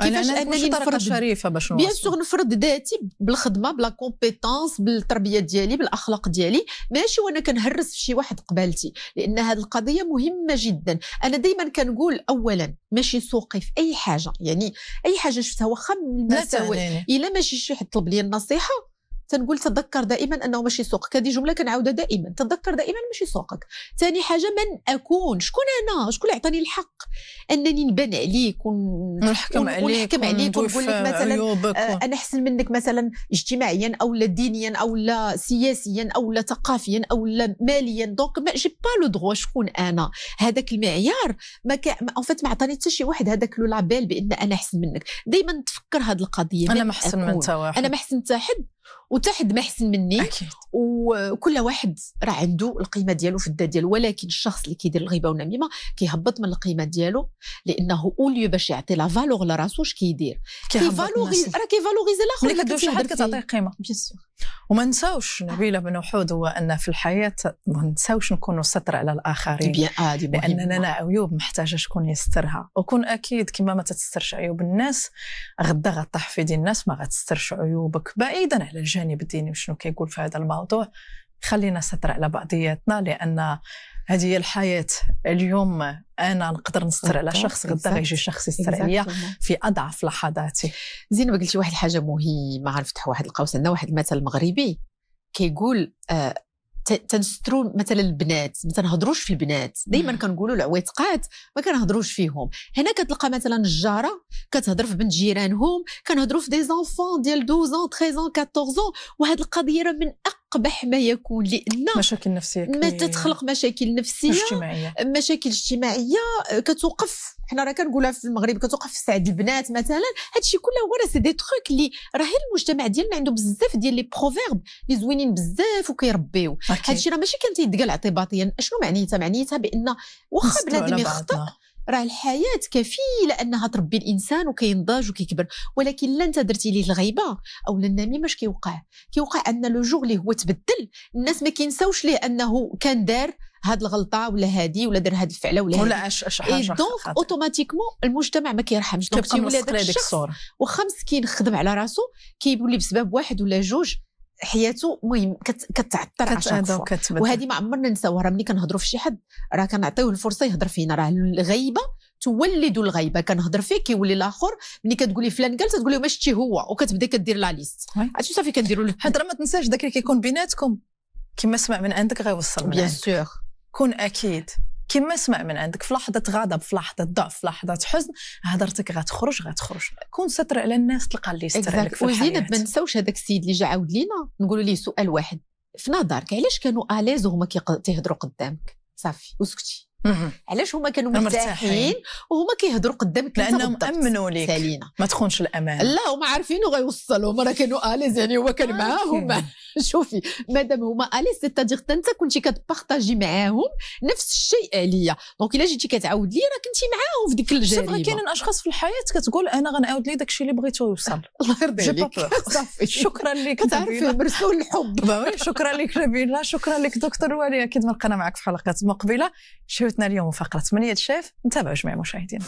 كيفاش انا, أنا نفرض شريفه باش نوصل بيان سور نفرض ذاتي بالخدمه بلا كومبيتونس بالتربيه ديالي بالاخلاق ديالي ماشي وانا كنهرس في شي واحد قبالتي لان هذه القضيه مهمه جدا انا دائما كنقول اولا ماشي سوقي في اي حاجه يعني اي حاجه شفتها واخا من المساوئ الا ماشي شي حد طلب لي النصيحه تنقول تذكر دائما انه ماشي سوقك هذه جمله كنعاودها دائما تذكر دائما ماشي سوقك ثاني حاجه من اكون شكون انا شكون اللي عطاني الحق انني نبان عليك ونحكم عليك ونحكم عليك ونقول لك مثلا آه، انا احسن منك مثلا اجتماعيا او لا دينيا او لا سياسيا او لا ثقافيا او لا ماليا دونك ما جي با لو دغوا شكون انا هذاك المعيار ما كا اون فيت ما عطاني حتى شي واحد هذاك لو لابيل بان انا احسن منك دائما تفكر هذه القضيه انا ما احسن من حتى واحد انا ما احسن حتى حد وتحد ما احسن مني أكيد. وكل واحد راه عنده القيمه ديالو في الدا ديالو ولكن الشخص اللي كيدير الغيبه والنميمه كيهبط من القيمه ديالو لانه اوليو باش يعطي لا فالور لراسو اش كيدير راه كيفالوريزي الاخر ملي كدوز حد كتعطيه قيمه بيان سور وما نساوش نبيله بن وحود هو ان في الحياه ما نساوش نكونوا ستر على الاخرين آه لاننا لنا عيوب محتاجه شكون يسترها وكون اكيد كما ما تسترش عيوب الناس غدا غطيح في دين الناس ما غتسترش عيوبك بعيدا على الجانب الديني وشنو كيقول في هذا الموضوع خلينا ستر على بعضياتنا لان هذه هي الحياه اليوم انا نقدر نستر على شخص غدا غيجي شخص يستر عليا في اضعف لحظاتي زين قلتي واحد الحاجه مهمه عرفت واحد القوس عندنا واحد المثل مغربي كيقول آه، تنسترو مثلا البنات ما تنهضروش في البنات دائما كنقولوا العويتقات ما كنهضروش فيهم هنا كتلقى مثلا الجاره كتهضر في بنت جيرانهم كنهضروا في دي زونفون ديال 12 13 14 وهاد القضيه من أقل قبح ما يكون لان مشاكل نفسيه ما تتخلق مشاكل نفسيه اجتماعيه مشاكل اجتماعيه آه، كتوقف حنا راه كنقولها في المغرب كتوقف في سعد البنات مثلا هادشي كله هو راه سي دي تروك اللي راهي المجتمع ديالنا عنده بزاف ديال لي بروفيرب اللي زوينين بزاف وكيربيو هادشي راه ماشي كان تيدقال اعتباطيا شنو معنيتها معنيتها بان واخا بنادم يخطئ راه الحياه كفيله انها تربي الانسان وكينضاج وكيكبر ولكن لا انت درتي ليه الغيبه او النميمه اش كيوقع كيوقع ان لو جوغ اللي هو تبدل الناس ما كينساوش ليه انه كان دار هاد الغلطه ولا هادي ولا دار هاد الفعله ولا ولا اش اش حاجه دونك اوتوماتيكمون المجتمع ما كيرحمش دونك تيولي هذاك الشخص واخا مسكين خدم على راسو كيولي بسبب واحد ولا جوج حياته كتعطر كتعثر عشان وهذه ما عمرنا نساوها ملي كنهضروا في شي حد راه كنعطيوه الفرصه يهضر فينا راه الغيبه تولد الغيبه كنهضر فيه كيولي الاخر ملي كتقولي فلان قال تقولي ما شتي هو وكتبدا كدير لا ليست عرفتي صافي كنديروا الهضره ما تنساش داك اللي كيكون بيناتكم كما سمع من عندك غيوصل من بيان سور كون اكيد كما سمع من عندك في لحظه غضب في لحظه ضعف في لحظه حزن هضرتك غتخرج غتخرج كون ستر على الناس تلقى اللي يستر عليك في الحياه وزينب ما نساوش هذاك السيد اللي جا عاود لينا نقولوا ليه سؤال واحد في نظرك علاش كانوا اليز وهما كيهضروا قدامك صافي وسكتي علاش هما كانوا مرتاحين وهما كيهضروا قدامك لانهم امنوا ليك سالينا ما تخونش الامان لا هما عارفين هما راه كانوا اليز يعني هو كان معاهم شوفي مادام هما اليز سيتادير انت كنتي كتبارطاجي معاهم نفس الشيء عليا دونك الا جيتي كتعاود لي راه كنتي معاهم في ديك الجريمه شوف كاينين اشخاص في الحياه كتقول انا غنعاود لي داكشي اللي بغيتو يوصل الله يرضي عليك صافي شكرا لك كتعرفي مرسول الحب شكرا لك نبيله شكرا لك دكتور ولي اكيد ما لقينا معك في حلقات مقبله ضيوفنا اليوم فقرة منية شيف نتابعوا جميع مشاهدينا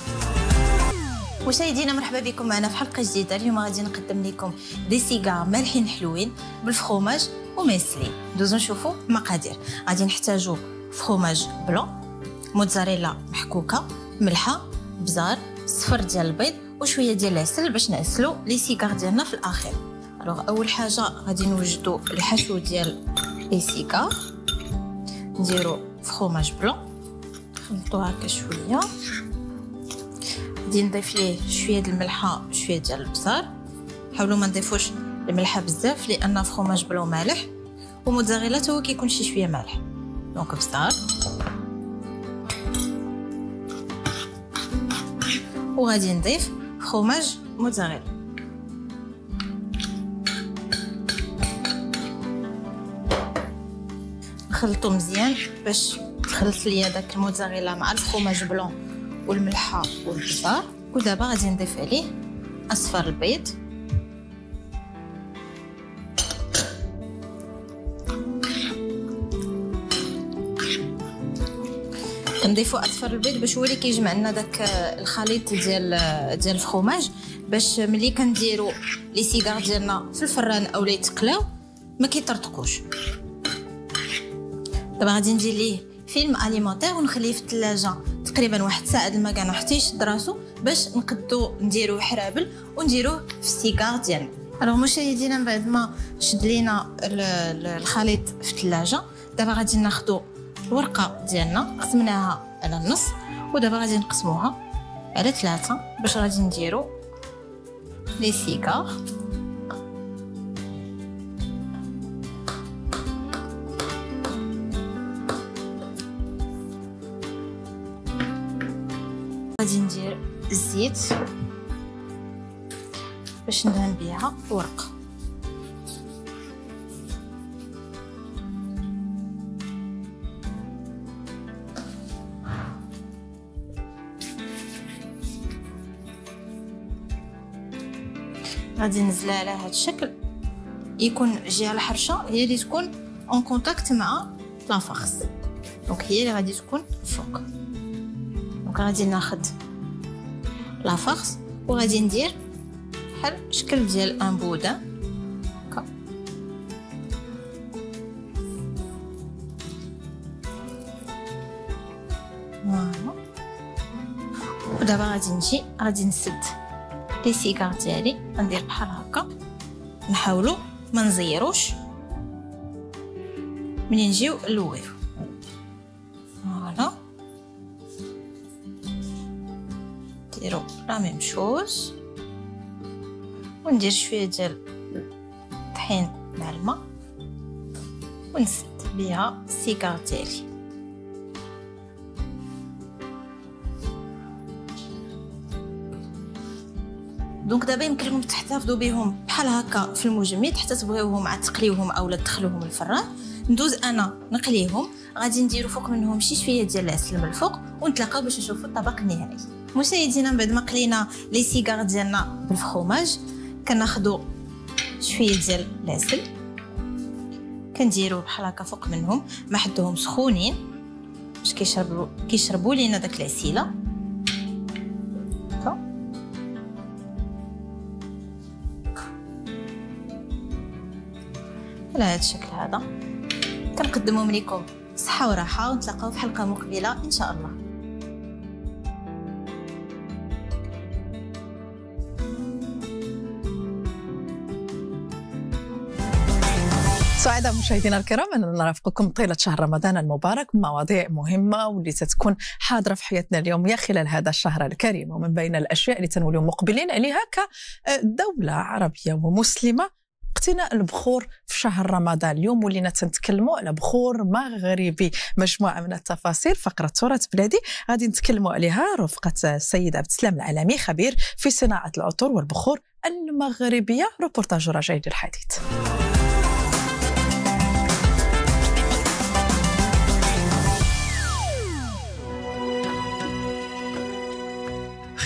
مشاهدينا مرحبا بكم معنا في حلقه جديده اليوم غادي نقدم لكم دي سيغا مالحين حلوين بالفخوماج وميسلي دوزو نشوفوا مقادير غادي نحتاجو فخوماج بلون موتزاريلا محكوكه ملحه بزار صفر ديال البيض وشويه ديال العسل باش نعسلو لي سيغار ديالنا في الاخير الوغ اول حاجه غادي نوجدو الحشو ديال لي سيغار نديرو فخوماج بلون نخلطو هكا شويه غادي نضيف ليه شويه د الملحه شويه ديال البزار حاولوا ما نضيفوش الملحه بزاف لان فخوماج بلو مالح وموتزاريلا تا هو كيكون شي شويه مالح دونك بزار وغادي نضيف فخوماج موتزاريلا نخلطو مزيان باش خلصت ليا داك الموتزاريلا مع الفخوماج بلون والملحه والبزار ودابا غادي نضيف عليه اصفر البيض كنضيفو اصفر البيض باش هو اللي كيجمع لنا داك الخليط ديال ديال الفخوماج باش ملي كنديرو لي سيغار ديالنا في الفران اولا يتقلاو ما كيطرطقوش دابا غادي ندير ليه فيلم اليمونتير ونخليه في الثلاجه تقريبا واحد ساعه ما ما حتى راسو باش نقدو نديروه حرابل ونديروه في السيكار ديالنا الو مشاهدينا من بعد ما شد لينا الخليط في الثلاجه دابا غادي ناخدو الورقه ديالنا قسمناها على النص ودابا غادي نقسموها على ثلاثه باش غادي نديرو لي سيكار الزيت باش ندهن بها ورق غادي نزلها على هذا الشكل يكون جهه الحرشه هي اللي تكون اون كونتاكت مع لا دونك هي اللي غادي تكون فوق دونك غادي ناخذ لا فخص وغادي ندير بحال شكل ديال ان هكا فوالا ودابا غادي نجي غادي نسد لي سيكار ديالي غندير بحال هكا نحاولوا ما نزيروش منين نجيو لويو شوز وندير شويه ديال الطحين مع الماء ونسد بها السيكار ديالي دونك دابا يمكن لكم تحتفظوا بهم بحال هكا في المجمد حتى تبغيوهم عاد تقليوهم اولا تدخلوهم الفران ندوز انا نقليهم غادي نديرو فوق منهم شي شويه ديال العسل من الفوق ونتلاقاو باش نشوفوا الطبق النهائي مشاهدينا من بعد ما قلينا لي سيغار ديالنا بالفخوماج كناخدو شويه ديال العسل كنديرو بحال هكا فوق منهم ما حدهم سخونين باش كيشربوا كيشربوا لينا داك العسيله على هذا الشكل هذا كنقدمهم لكم صحه وراحه ونتلاقاو في حلقه مقبله ان شاء الله العادة مشاهدينا الكرام أننا نرافقكم طيلة شهر رمضان المبارك مواضيع مهمة واللي ستكون حاضرة في حياتنا اليومية خلال هذا الشهر الكريم ومن بين الأشياء اللي تنولي مقبلين عليها كدولة آه، عربية ومسلمة اقتناء البخور في شهر رمضان اليوم ولينا تنتكلموا على بخور مغربي مجموعه من التفاصيل فقره تراث بلادي غادي نتكلموا عليها رفقه السيد عبد السلام العالمي خبير في صناعه العطور والبخور المغربيه روبورتاج راجعي للحديث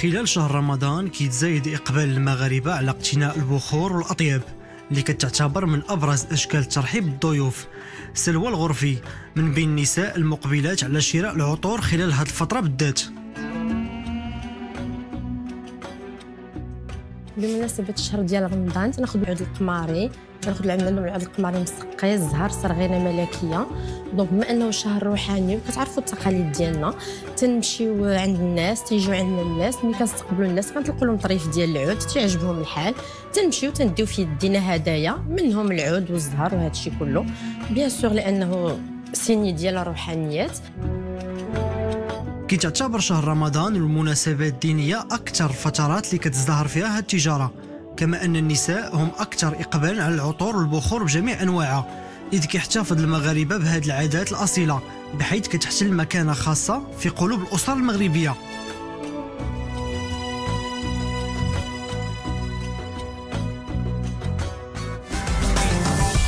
خلال شهر رمضان كيتزايد إقبال المغاربة على اقتناء البخور والأطياب اللي كتعتبر من أبرز أشكال ترحيب بالضيوف سلوى الغرفي من بين النساء المقبلات على شراء العطور خلال هذه الفترة بالذات بمناسبة الشهر ديال رمضان تناخذ عود القماري كناخذ عندنا من عبد القمر مسقي الزهر صرغينه ملكيه دونك بما انه شهر روحاني وكتعرفوا التقاليد ديالنا تنمشيو عند الناس تيجيو عندنا الناس ملي كنستقبلوا الناس كنطلقوا لهم طريف ديال العود تيعجبهم الحال تنمشيو تنديو في يدينا هدايا منهم العود والزهر وهذا الشيء كله بيان سور لانه سيني ديال الروحانيات كي تعتبر شهر رمضان والمناسبات الدينية أكثر فترات اللي كتزدهر فيها التجارة كما أن النساء هم أكثر إقبالا على العطور والبخور بجميع أنواعها إذ كيحتفظ المغاربة بهذه العادات الأصيلة بحيث كتحتل مكانة خاصة في قلوب الأسر المغربية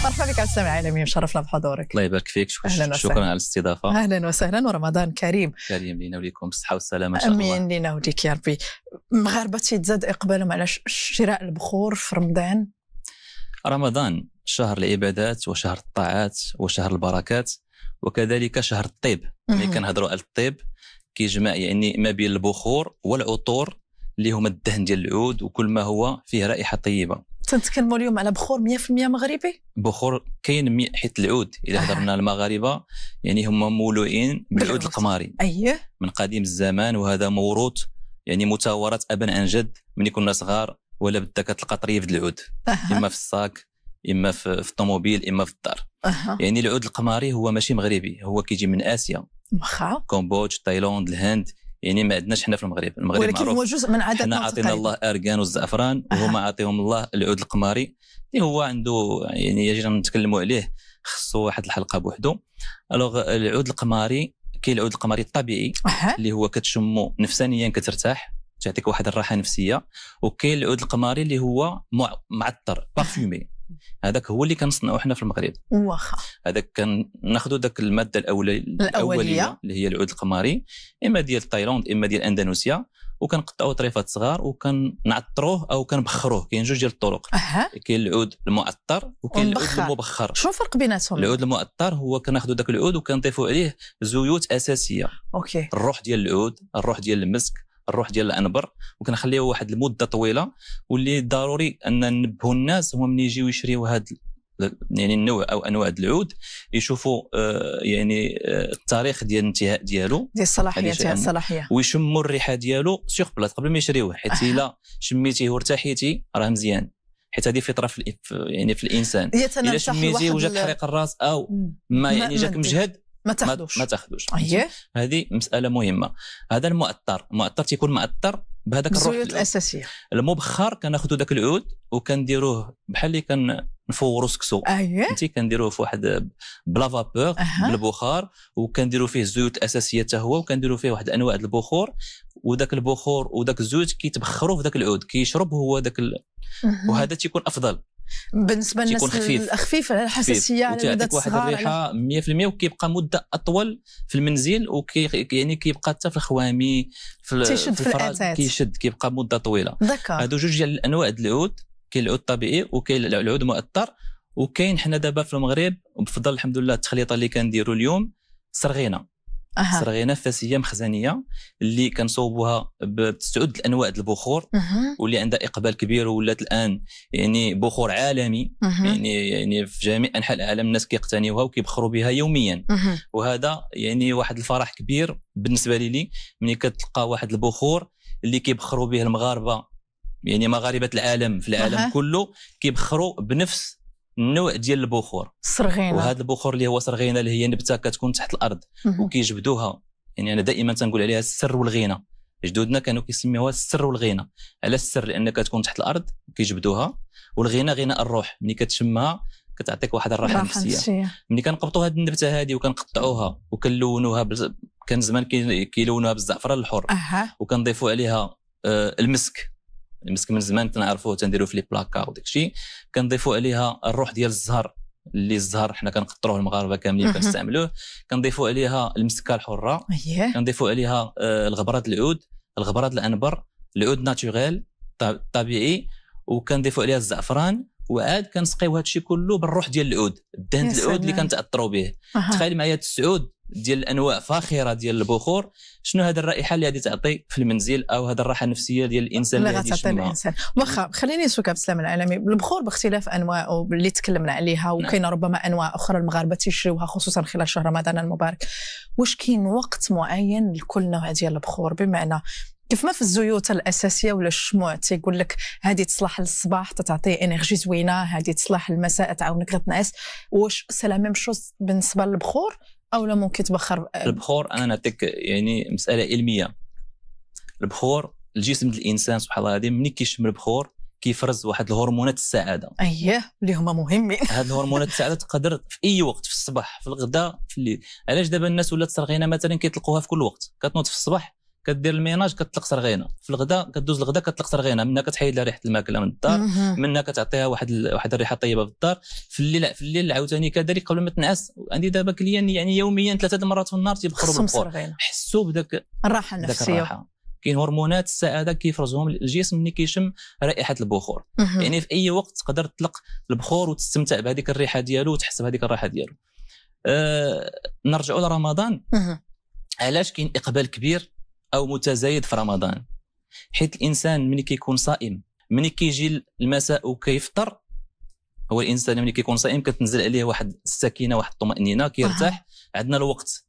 مرحبا بك على السمع العالمي وشرفنا بحضورك الله يبارك فيك شكرا, شكرا على الاستضافه اهلا وسهلا ورمضان كريم كريم لينا وليكم بالصحه والسلامه ان شاء الله امين لينا وليك يا ربي المغاربه تيتزاد اقبالهم على شراء البخور في رمضان رمضان شهر العبادات وشهر الطاعات وشهر البركات وكذلك شهر الطيب ملي يعني كنهضروا على الطيب كيجمع يعني ما بين البخور والعطور اللي هما الدهن ديال العود وكل ما هو فيه رائحه طيبه تنتكلموا اليوم على بخور 100% مغربي بخور كاين حيت العود الا آه. هضرنا المغاربه يعني هما مولوعين بالعود القماري اييه من قديم الزمان وهذا موروث يعني متوارث ابا عن جد من كنا صغار ولا بدا تلقى طريف العود آه. اما في الصاك اما في الطوموبيل اما في الدار آه. يعني العود القماري هو ماشي مغربي هو كيجي من اسيا واخا كومبوج تايلاند الهند يعني ما عندناش حنا في المغرب المغرب ولكن معروف. هو جزء من عادات حنا عاطينا الله اركان والزعفران وهما عاطيهم الله العود القماري اللي هو عنده يعني يجب نتكلموا عليه خصو واحد الحلقه بوحدو الوغ العود القماري كاين العود القماري الطبيعي أه. اللي هو كتشمو نفسانيا كترتاح تعطيك واحد الراحه نفسيه وكاين العود القماري اللي هو معطر بارفيومي هذاك هو اللي كنصنعوا حنا في المغرب واخا هذاك كناخذوا ذاك الماده الاوليه الاوليه اللي هي العود القمري اما ديال تايلاند اما ديال اندونيسيا وكنقطعوا طريفات صغار وكنعطروه او كنبخروه كاين جوج ديال الطرق أه. كاين العود المؤطر وكاين العود المبخر شنو الفرق بيناتهم العود المؤطر هو كناخذوا ذاك العود وكنضيفوا عليه زيوت اساسيه اوكي الروح ديال العود الروح ديال المسك الروح ديال العنبر وكنخليوه واحد المده طويله واللي ضروري ان ننبهوا الناس هما ملي يجيو يشريو هذا يعني النوع او انواع العود يشوفوا آه يعني آه التاريخ ديال الانتهاء ديالو ديال الصلاحيه ديال الصلاحيه ويشموا الريحه ديالو سيغ بلاص قبل ما يشريوه حيت الا شميتيه وارتحيتي راه مزيان حيت هذه فطره في يعني في الانسان الا شميتي وجاك حريق الراس او ما يعني جاك مجهد ما تاخذوش ما تاخذوش هذه مساله مهمه هذا المؤثر المؤثر تيكون مؤثر بهذاك الروح الاساسيه المبخر كناخذوا ذاك العود وكنديروه بحال اللي كنفوروا سكسو أيه. فهمتي كنديروه في واحد بلا فابور أه. بالبخار وكنديروا فيه الزيوت الاساسيه حتى هو وكنديروا فيه واحد انواع البخور وذاك البخور وذاك الزيوت كيتبخروا في ذاك العود كيشرب هو ذاك ال... وهذا تيكون افضل بالنسبه للناس خفيف خفيفه الحساسيه على المدى واحد الريحه 100% وكيبقى مده اطول في المنزل وكي يعني كيبقى حتى في الخوامي في تيشد في, في الفراغ كيشد كيبقى مده طويله هادو جوج ديال الانواع ديال العود كاين العود الطبيعي وكاين العود مؤثر وكاين حنا دابا في المغرب وبفضل الحمد لله التخليطه اللي كنديروا اليوم صرغينا أه. نفسيه مخزنيه اللي كنصوبوها بتستعد الانواع البخور أه. واللي عندها اقبال كبير ولات الان يعني بخور عالمي أه. يعني يعني في جميع انحاء العالم الناس كيقتنيوها وكيبخروا بها يوميا أه. وهذا يعني واحد الفرح كبير بالنسبه لي, لي ملي كتلقى واحد البخور اللي كيبخروا به المغاربه يعني مغاربه العالم في العالم أه. كله كيبخروا بنفس النوع ديال البخور الصرغينه وهذا البخور اللي هو صرغينه اللي هي نبته كتكون تحت الارض وكيجبدوها يعني انا دائما تنقول عليها السر والغينه جدودنا كانوا كيسميوها السر والغينه على السر لان كتكون تحت الارض كيجبدوها والغينه غناء الروح ملي كتشمها كتعطيك واحد الراحه النفسيه ملي كنقبطوا هذه النبته هذه وكنقطعوها وكنلونوها بز... كان زمان كيلونوها بالزعفران الحر أه. وكنضيفوا عليها المسك المسك يعني من زمان تنعرفوه تنديرو في لي بلاكار وداكشي كنضيفوا عليها الروح ديال الزهر اللي الزهر حنا كنقطروه المغاربه كاملين كنستعملوه كنضيفوا عليها المسكه الحره كنضيفوا عليها آه، الغبرات العود الغبرات الانبر العود ناتوريل طبيعي وكنضيفوا عليها الزعفران وعاد كنسقيو هذا الشيء كله بالروح ديال العود الدهن العود اللي كنتاثروا به أه. تخيل معايا السعود ديال الانواع فاخره ديال البخور شنو هذه الرائحه اللي غادي تعطي في المنزل او هذه الراحه النفسيه ديال الانسان اللي غادي تعطي الانسان واخا خليني نسولك عبد السلام العالمي البخور باختلاف انواعه اللي تكلمنا عليها نعم. وكاين ربما انواع اخرى المغاربه تيشريوها خصوصا خلال شهر رمضان المبارك واش كاين وقت معين لكل نوع ديال البخور بمعنى كيف ما في الزيوت الاساسيه ولا الشموع تيقول لك هذه تصلح للصباح تتعطي انرجي زوينه هذه تصلح للمساء تعاونك غتنعس واش سي لا ميم شوز بالنسبه للبخور او لا ممكن تبخر البخور انا نعطيك يعني مساله علميه البخور الجسم الانسان سبحان الله العظيم ملي كيشم البخور كيفرز واحد الهرمونات السعاده اييه اللي هما مهمين هاد الهرمونات السعاده تقدر في اي وقت في الصباح في الغداء في الليل علاش دابا الناس ولات صرغينا مثلا كيطلقوها في كل وقت كتنوض في الصباح كدير الميناج كطلق سرغينه في الغداء كدوز الغداء كطلق سرغينه منها كتحيد لها ريحه الماكله من الدار منها كتعطيها واحد ال... واحد الريحه طيبه في الدار في الليل في الليل عاوتاني كذلك قبل ما تنعس عندي دابا كليان يعني يوميا ثلاثه المرات في النهار تيبخروا بالبخور حسوا بداك الراحه النفسيه كاين هرمونات السعاده كيفرزهم الجسم ملي كيشم رائحه البخور يعني في اي وقت تقدر تطلق البخور وتستمتع بهذيك الريحه ديالو وتحس بهذيك الراحه ديالو أه نرجعوا لرمضان علاش كاين اقبال كبير او متزايد في رمضان حيث الانسان ملي كيكون صائم ملي كيجي المساء وكيفطر هو الانسان ملي كيكون صائم كتنزل عليه واحد السكينه واحد الطمانينه كيرتاح أه. عندنا الوقت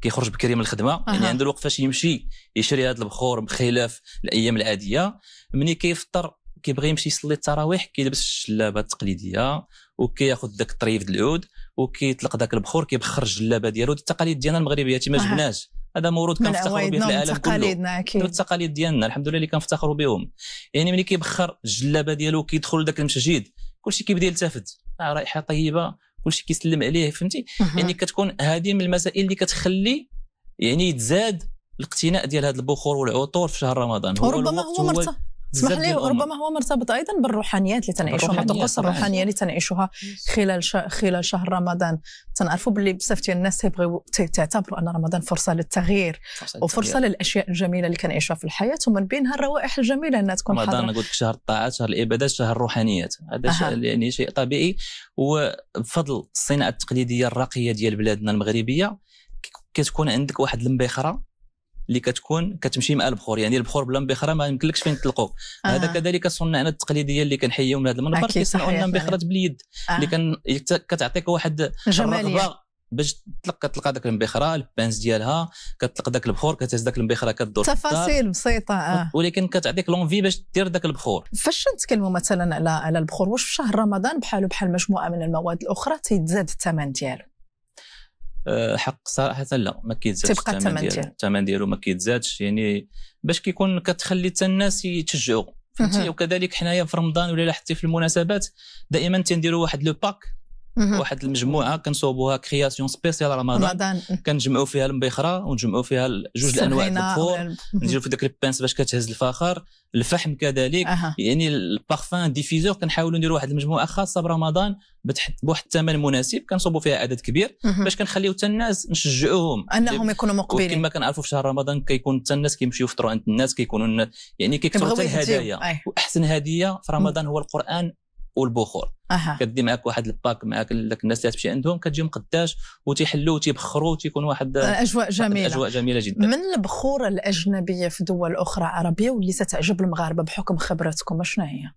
كيخرج بكري من الخدمه أه. يعني عنده الوقت فاش يمشي يشري هذا البخور بخلاف الايام العاديه ملي كيفطر كيبغي يمشي يصلي التراويح كيلبس الشلابه التقليديه وكياخذ داك الطريف د العود وكيطلق داك البخور كيبخر الجلابه ديالو دي التقاليد ديالنا المغربيه تي ما جبناش هذا مورود كنفتخروا به في العالم تقاليدنا اكيد التقاليد ديالنا الحمد لله اللي كنفتخروا بهم يعني ملي كيبخر الجلابه ديالو كيدخل لذاك المسجد كلشي كيبدا يلتفت آه، رائحه طيبه كلشي كيسلم عليه فهمتي يعني كتكون هذه من المسائل اللي كتخلي يعني يتزاد الاقتناء ديال هذا البخور والعطور في شهر رمضان هو وربما هو, هو مرتبط اسمح لي وربما هو مرتبط ايضا بالروحانيات اللي تنعيشها الطقوس الروحانيه اللي تنعيشها نعم. خلال ش... خلال شهر رمضان تنعرفوا باللي بزاف ديال الناس تيبغيو تعتبروا ان رمضان فرصه للتغيير فرصة وفرصه للاشياء الجميله اللي كنعيشوها في الحياه ومن بينها الروائح الجميله انها تكون حاضره رمضان قلت لك شهر الطاعات شهر العبادات شهر الروحانيات هذا أه. يعني شيء طبيعي وبفضل الصناعه التقليديه الراقيه ديال بلادنا المغربيه كتكون عندك واحد المبيخره اللي كتكون كتمشي مع البخور يعني البخور بلا مبخره ما يمكنلكش فين تطلقوا آه. هذا كذلك صنعنا التقليديه اللي كنحييو من هذا المنبر كيصنعوا لنا مبخرات باليد آه. اللي كان كتعطيك واحد الرغبه باش تطلق كتلقى داك المبخره البانز ديالها كتطلق داك البخور كتهز داك المبخره كدور تفاصيل بسيطه آه. ولكن كتعطيك لونفي باش دير داك البخور فاش نتكلموا مثلا على على البخور واش في شهر رمضان بحالو بحال مجموعه من المواد الاخرى تيتزاد الثمن ديالو آه، حق صراحه لا ما كيتزادش تبقى الثمن ديالو الثمن ديالو ما كيتزادش يعني باش كيكون كتخلي حتى الناس يتشجعوا فهمتي وكذلك حنايا في رمضان ولا حتى في المناسبات دائما تنديروا واحد لو باك واحد المجموعه كنصوبوها كرياسيون سبيسيال رمضان, رمضان. كنجمعوا فيها المبيخره ونجمعوا فيها جوج الانواع الفور نديروا في ذاك البانس باش كتهز الفخر الفحم كذلك أه. يعني البارفان ديفيزور كنحاولوا نديروا واحد المجموعه خاصه برمضان بواحد الثمن مناسب كنصوبوا فيها عدد كبير باش كنخليو حتى الناس نشجعوهم انهم يعني يكونوا مقبلين كما كنعرفوا في شهر رمضان كيكون حتى الناس كيمشيو يفطروا عند الناس كيكونوا يعني كيكثروا الهدايا واحسن هديه في رمضان هو القران والبخور أه. كدي معاك واحد الباك معاك داك الناس اللي تمشي عندهم كتجيهم قداش وتيحلوا وتيبخروا وتيكون واحد اجواء جميله اجواء جميله جدا من البخور الاجنبيه في دول اخرى عربيه واللي تتعجب المغاربه بحكم خبرتكم اشنو هي؟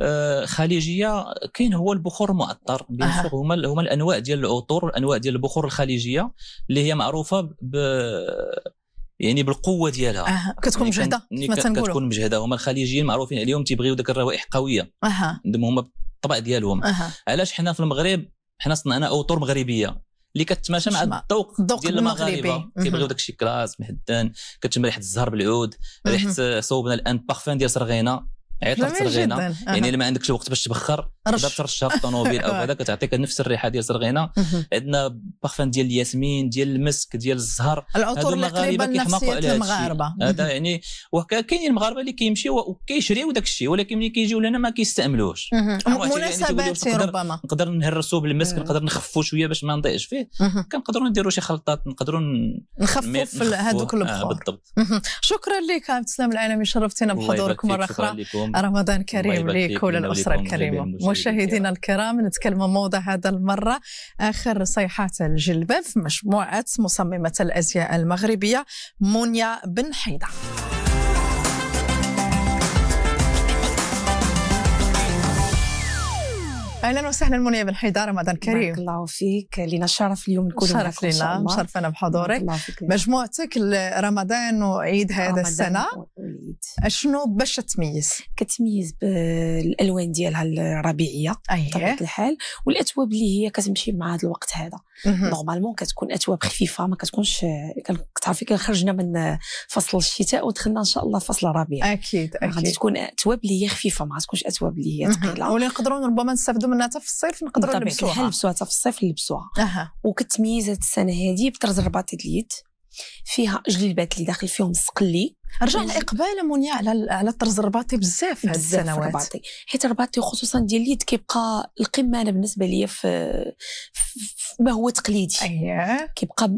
أه، خليجيه كاين هو البخور المعطر أه. هما هما الانواع ديال العطور والانواع ديال البخور الخليجيه اللي هي معروفه ب يعني بالقوه ديالها آه. كتكون يعني مجهده يعني كتكون مجهده هما الخليجيين معروفين عليهم تيبغيو ديك الروائح قويه آه. عندهم هما الطبع ديالهم آه. علاش حنا في المغرب حنا صنعنا اوتور مغربيه اللي كتماشى مع الذوق ديال المغاربه كيبغيو الشيء كلاس محدن كتشم ريحه الزهر بالعود ريحه صوبنا الان بارفان ديال سرغينه عطر سرغينه يعني الا ما عندكش وقت باش تبخر تقدر ترشها في الطوموبيل او هذا كتعطيك نفس الريحه ديال سرغينه عندنا بارفان ديال الياسمين ديال المسك ديال الزهر العطور اللي قريبه لنفسيه المغاربه هذا يعني كاينين المغاربه اللي كيمشيو وكيشريو داك الشيء ولكن ملي كيجيو لنا ما كيستعملوش مناسبات يعني ربما نقدر نهرسو بالمسك نقدر نخفو شويه باش ما نضيعش فيه كنقدروا نديروا شي خلطات نقدروا نخفف هذوك البخور آه، بالضبط شكرا لك عبد السلام العالمي شرفتينا بحضورك مره اخرى لكم رمضان كريم ليك وللأسرة الكريمة مشاهدينا الكرام نتكلم موضة هذا المرة آخر صيحات الجلبة في مجموعة مصممة الأزياء المغربية مونيا بن حيدر اهلا وسهلا منيا بن حيدر رمضان كريم بارك الله فيك لنا الشرف اليوم نكون شرف لنا مشرفنا بحضورك مجموعتك رمضان وعيد هذا رمضان السنه شنو باش تميز؟ كتميز بالالوان ديالها الربيعيه أيه. بطبيعه الحال والاثواب اللي هي كتمشي مع هذا الوقت هذا نورمالمون كتكون اثواب خفيفه ما كتكونش كتعرفي كنخرجنا من فصل الشتاء ودخلنا ان شاء الله فصل الربيع اكيد اكيد غادي تكون اثواب اللي هي خفيفه ما تكونش اثواب اللي هي ثقيله ولا نقدروا ربما نستافدوا منها حتى في الصيف نقدروا نلبسوها نلبسوها حتى في الصيف نلبسوها أه. وكتميز هذه السنه هذه بطرز رباطي اليد فيها جلبات اللي داخل فيهم السقلي رجعنا اقبال منيا على على الطرز الرباطي بزاف هاد السنوات الرباطي حيت الرباطي وخصوصا ديال اليد كيبقى القمه انا بالنسبه ليا في, في ما هو تقليدي أيه. كيبقى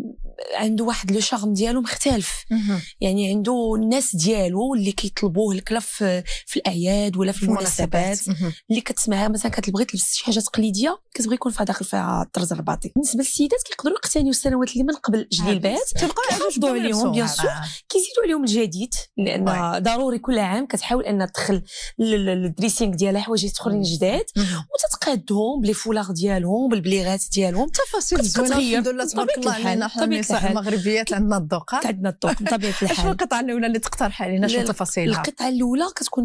عنده واحد لو شارم ديالو مختلف مه. يعني عنده الناس ديالو اللي كيطلبوه لك في, الاعياد ولا في, في المناسبات اللي كتسمعها مثلا كتبغي تلبس شي حاجه تقليديه كتبغي يكون فيها داخل فيها الطرز الرباطي بالنسبه للسيدات كيقدروا يقتنيوا السنوات اللي من قبل جليبات تبقى يحافظوا عليهم بيان سور كيزيدوا عليهم الجديد الجديد لان ضروري كل عام كتحاول ان تدخل للدريسينغ ديالها حوايج تخرين جداد وتتقادهم بلي فولاغ ديالهم بالبليغات ديالهم تفاصيل زوينه الحمد لله تبارك الله علينا حنا النساء المغربيات عندنا الذوق آه؟ عندنا الذوق بطبيعه الحال شنو القطعه الاولى اللي تقترح علينا شنو تفاصيلها القطعه الاولى كتكون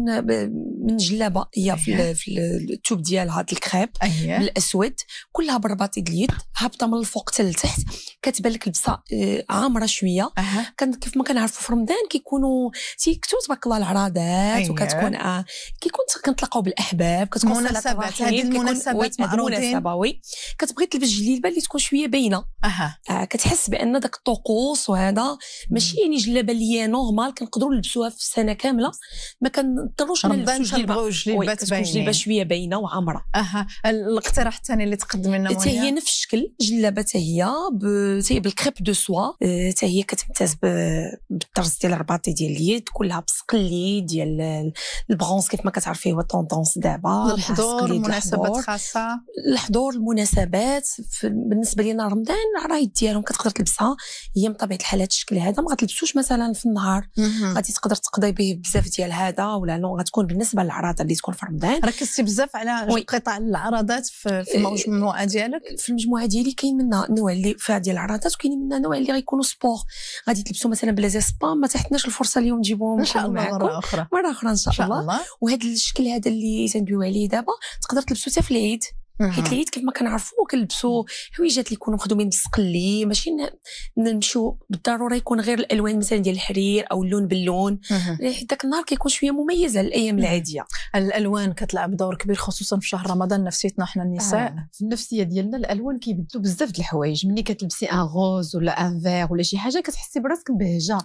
من جلابه هي في, أيه. التوب ديالها هاد الكريب أيه. الاسود كلها برباطي اليد هابطه من الفوق حتى لتحت كتبان لك لبسه آه، عامره شويه كيف ما كنعرفوا في رمضان كيكون كيكونوا تيكتو تبارك الله العراضات أيوة. وكتكون آه كيكون كنتلاقاو بالاحباب كتكون مناسبات هذه المناسبات مناسبه وي كتبغي تلبس جليبه اللي تكون شويه باينه اها آه كتحس بان داك الطقوس وهذا ماشي يعني جلابه اللي هي نورمال كنقدروا نلبسوها في السنه كامله ما كنضطروش نلبسوا جلبه جليبات جلبه شويه باينه وعامره اها الاقتراح الثاني اللي تقدم لنا هو أه، هي نفس الشكل جلابه حتى هي بالكريب دو سوا حتى أه، هي كتمتاز بالطرز ديال الرباط كواليتي ديال اليد كلها بسقلي ديال البرونز كيف ما كتعرفي هو طوندونس دابا الحضور مناسبات خاصه الحضور المناسبات بالنسبه لنا رمضان العرايد ديالهم كتقدر تلبسها هي من طبيعه الحال هذا الشكل هذا ما غتلبسوش مثلا في النهار غادي تقدر تقضي به بزاف ديال هذا ولا نو غتكون بالنسبه للعراضه اللي تكون في رمضان ركزتي بزاف على قطع العراضات في إيه. المجموعه ديالك في المجموعه ديالي كاين منها نوع اللي فيها ديال العراضات وكاين منها نوع اللي غيكونوا سبور غادي تلبسوا مثلا زي سبا ما تحتناش الفرصة فرصه اليوم نجيبوهم ان شاء الله مره اخرى مره اخرى ان شاء, شاء الله. الله وهذا الشكل هذا اللي تندويو عليه دابا تقدر تلبسو حتى في العيد حيت العيد كيف ما كنعرفوا كنلبسوا حويجات اللي يكونوا مخدومين بالسقلي ماشي نمشيو بالضروره يكون غير الالوان مثلا ديال الحرير او اللون باللون حيت ذاك النهار كيكون شويه مميز على الايام العاديه الالوان كتلعب دور كبير خصوصا في شهر رمضان نفسيتنا حنا النساء آه. في النفسيه ديالنا الالوان كيبدلوا بزاف د الحوايج ملي كتلبسي ان غوز ولا ان فير ولا شي حاجه كتحسي براسك بهجه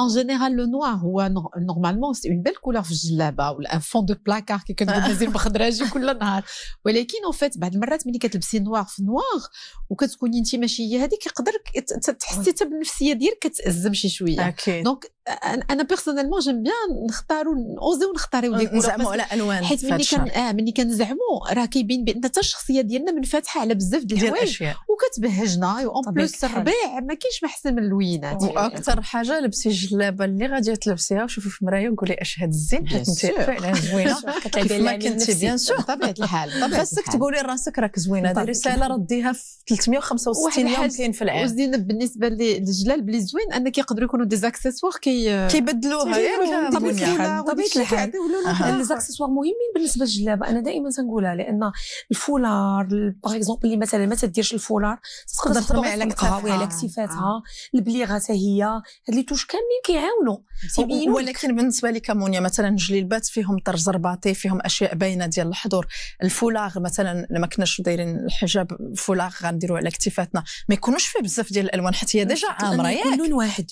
ان جينيرال لو نوار هو نورمالمون سي اون بيل كولور في الجلابه ولا ان فون دو بلاكار كي كنقول بخضراجي كل نهار ولكن اون فيت بعض المرات ملي كتلبسي نوار في نوار وكتكوني انت ماشي هي هذيك يقدر تحسي حتى بالنفسيه ديالك كتازم شي شويه دونك انا بيرسونيلمون جيم بيان نختاروا نوزيو نختاروا ديك نزعموا على الوان حيت ملي كان اه ملي كنزعموا راه كيبين بان حتى الشخصيه ديالنا منفتحه على بزاف ديال الحوايج وكتبهجنا اون بلوس الربيع ما كاينش ما احسن من اللوينات واكثر حاجه لبسي الجلابه اللي غادي تلبسيها وشوفي في المرايه وقولي اش هاد الزين حيت انت فعلا زوينه كيف لها كنتي بيان سور بطبيعه الحال خاصك تقولي لراسك راك زوينه هذه رساله رديها في 365 يوم كاين في العام وزينه بالنسبه للجلال بلي زوين انك يقدروا يكونوا ديزاكسيسوار كيبدلوها طبيعه الحال ليزاكسيسوار مهمين بالنسبه للجلابه انا دائما تنقولها لان الفولار باغ اكزومبل اللي مثلا ما تديرش الفولار تقدر ترمي على كتفها كتفاتها البليغه حتى هي هاد لي توش كاملين كيعاونوا ولكن بالنسبه لك مونيا مثلا جليبات فيهم طرز رباطي فيهم اشياء باينه ديال الحضور الفولاغ مثلا ما كناش دايرين الحجاب فولاغ غنديروه على كتفاتنا ما يكونوش فيه بزاف ديال الالوان حيت هي ديجا عامره ياك لون واحد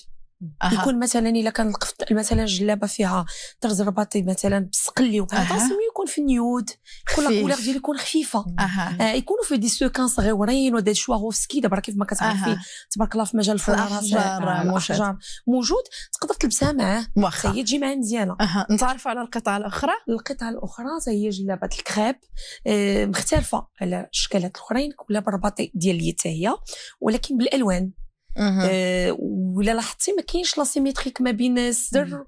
أه. يكون مثلا الا كان مثلا جلابه فيها طرز رباطي مثلا بالسقلي وكذا أه. يكون في النيود يكون كولور ديالو يكون خفيفه أه. آه يكونوا في دي سوكان صغيورين ودي شواغوفسكي دابا كيف ما كتعرفي أه. تبارك الله في مجال الفلورة آه، موجود تقدر تلبسها معاه واخا هي تجي معاه مزيانه أه. نتعرف على القطعه الاخرى القطعه الاخرى هي جلابه الكريب آه، مختلفه على الشكلات الاخرين كلها برباطي ديال اليتايه ولكن بالالوان أه. ولا لاحظتي ما كاينش سيميتريك ما بين الصدر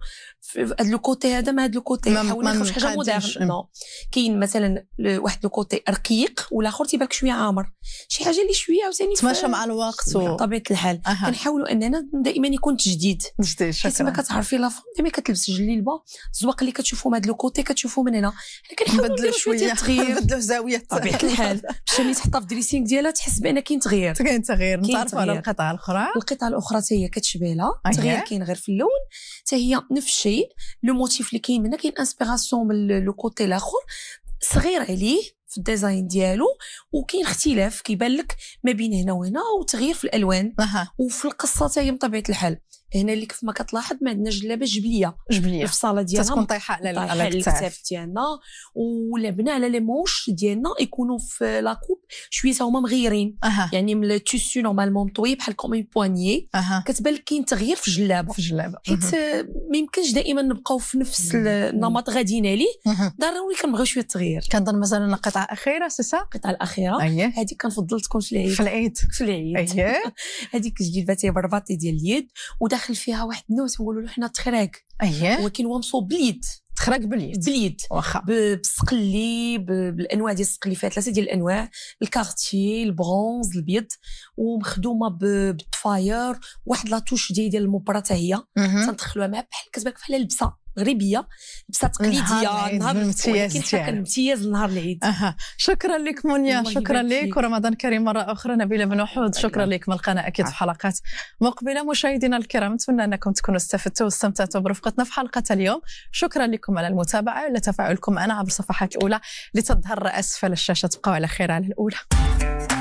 هذا لو كوتي هذا ما هذا لو كوتي نحاول نخرج حاجه مودرن نو كاين مثلا واحد لو كوتي رقيق والاخر تيبان شويه عامر شي حاجه اللي شويه عاوتاني تماشى مع الوقت و... طبيعه الحال أه. كنحاولوا اننا دائما يكون تجديد تجديد حيت ما كتعرفي لافون ديما كتلبس جليبه الزواق اللي كتشوفوا هذا لو كوتي كتشوفوا من هنا حنا كنحاولوا شويه تغيير نبدلو زاويه طبيعه الحال ملي تحطها في الدريسينغ ديالها تحس بان كاين تغيير كاين تغيير نتعرفوا على القطعه الاخرى القطعه الاخرى تاهي كتشبه لها تغيير كاين غير في اللون تاهي نفس الشيء سيء لو موتيف اللي كاين منها كاين انسبيراسيون من لو كوتي الاخر صغير عليه في الديزاين ديالو وكاين اختلاف كيبان لك ما بين هنا وهنا وتغيير في الالوان وفي القصه تاعي بطبيعه الحال هنا اللي كيف ما كتلاحظ ما عندنا جلابه جبليه جبليه في الصاله ديالنا تكون طايحه على على الكتاف ديالنا ولبنا على لي مونش ديالنا يكونوا في لاكوب شويه هما مغيرين أه. يعني من التيسو نورمالمون طوي بحال كوم بوانيي أه. كتبان كاين تغيير في الجلابه في الجلابه حيت ما يمكنش دائما نبقاو في نفس النمط غاديين عليه ضروري كنبغيو شويه تغيير كنظن مثلا القطعه الاخيره سي سا القطعه الاخيره أيه. هذيك كنفضل تكون في العيد في العيد في العيد هذيك جديد تي برباطي ديال اليد داخل فيها واحد النوع نقولوا له حنا تخراق اييه ولكن هو مصوب باليد تخرق باليد باليد واخا بالسقلي بالانواع ديال السقلي فيها ثلاثه ديال الانواع الكارتي البرونز البيض ومخدومه بالطفاير واحد لاطوش ديال ديال المبره حتى هي تندخلوها معاه بحال كتبان بحال لبسه مغربيه لبسه تقليديه نهار ولكن كنحكي امتياز نهار العيد اها شكرا لك منيا شكرا لك ورمضان كريم مره اخرى نبيله بن وحود شكرا لك ملقانا القناه اكيد في حلقات مقبله مشاهدينا الكرام نتمنى انكم تكونوا استفدتوا واستمتعتوا برفقتنا في حلقه اليوم شكرا لكم على المتابعه ولا تفاعلكم انا عبر الصفحات الاولى لتظهر اسفل الشاشه تبقوا على خير على الاولى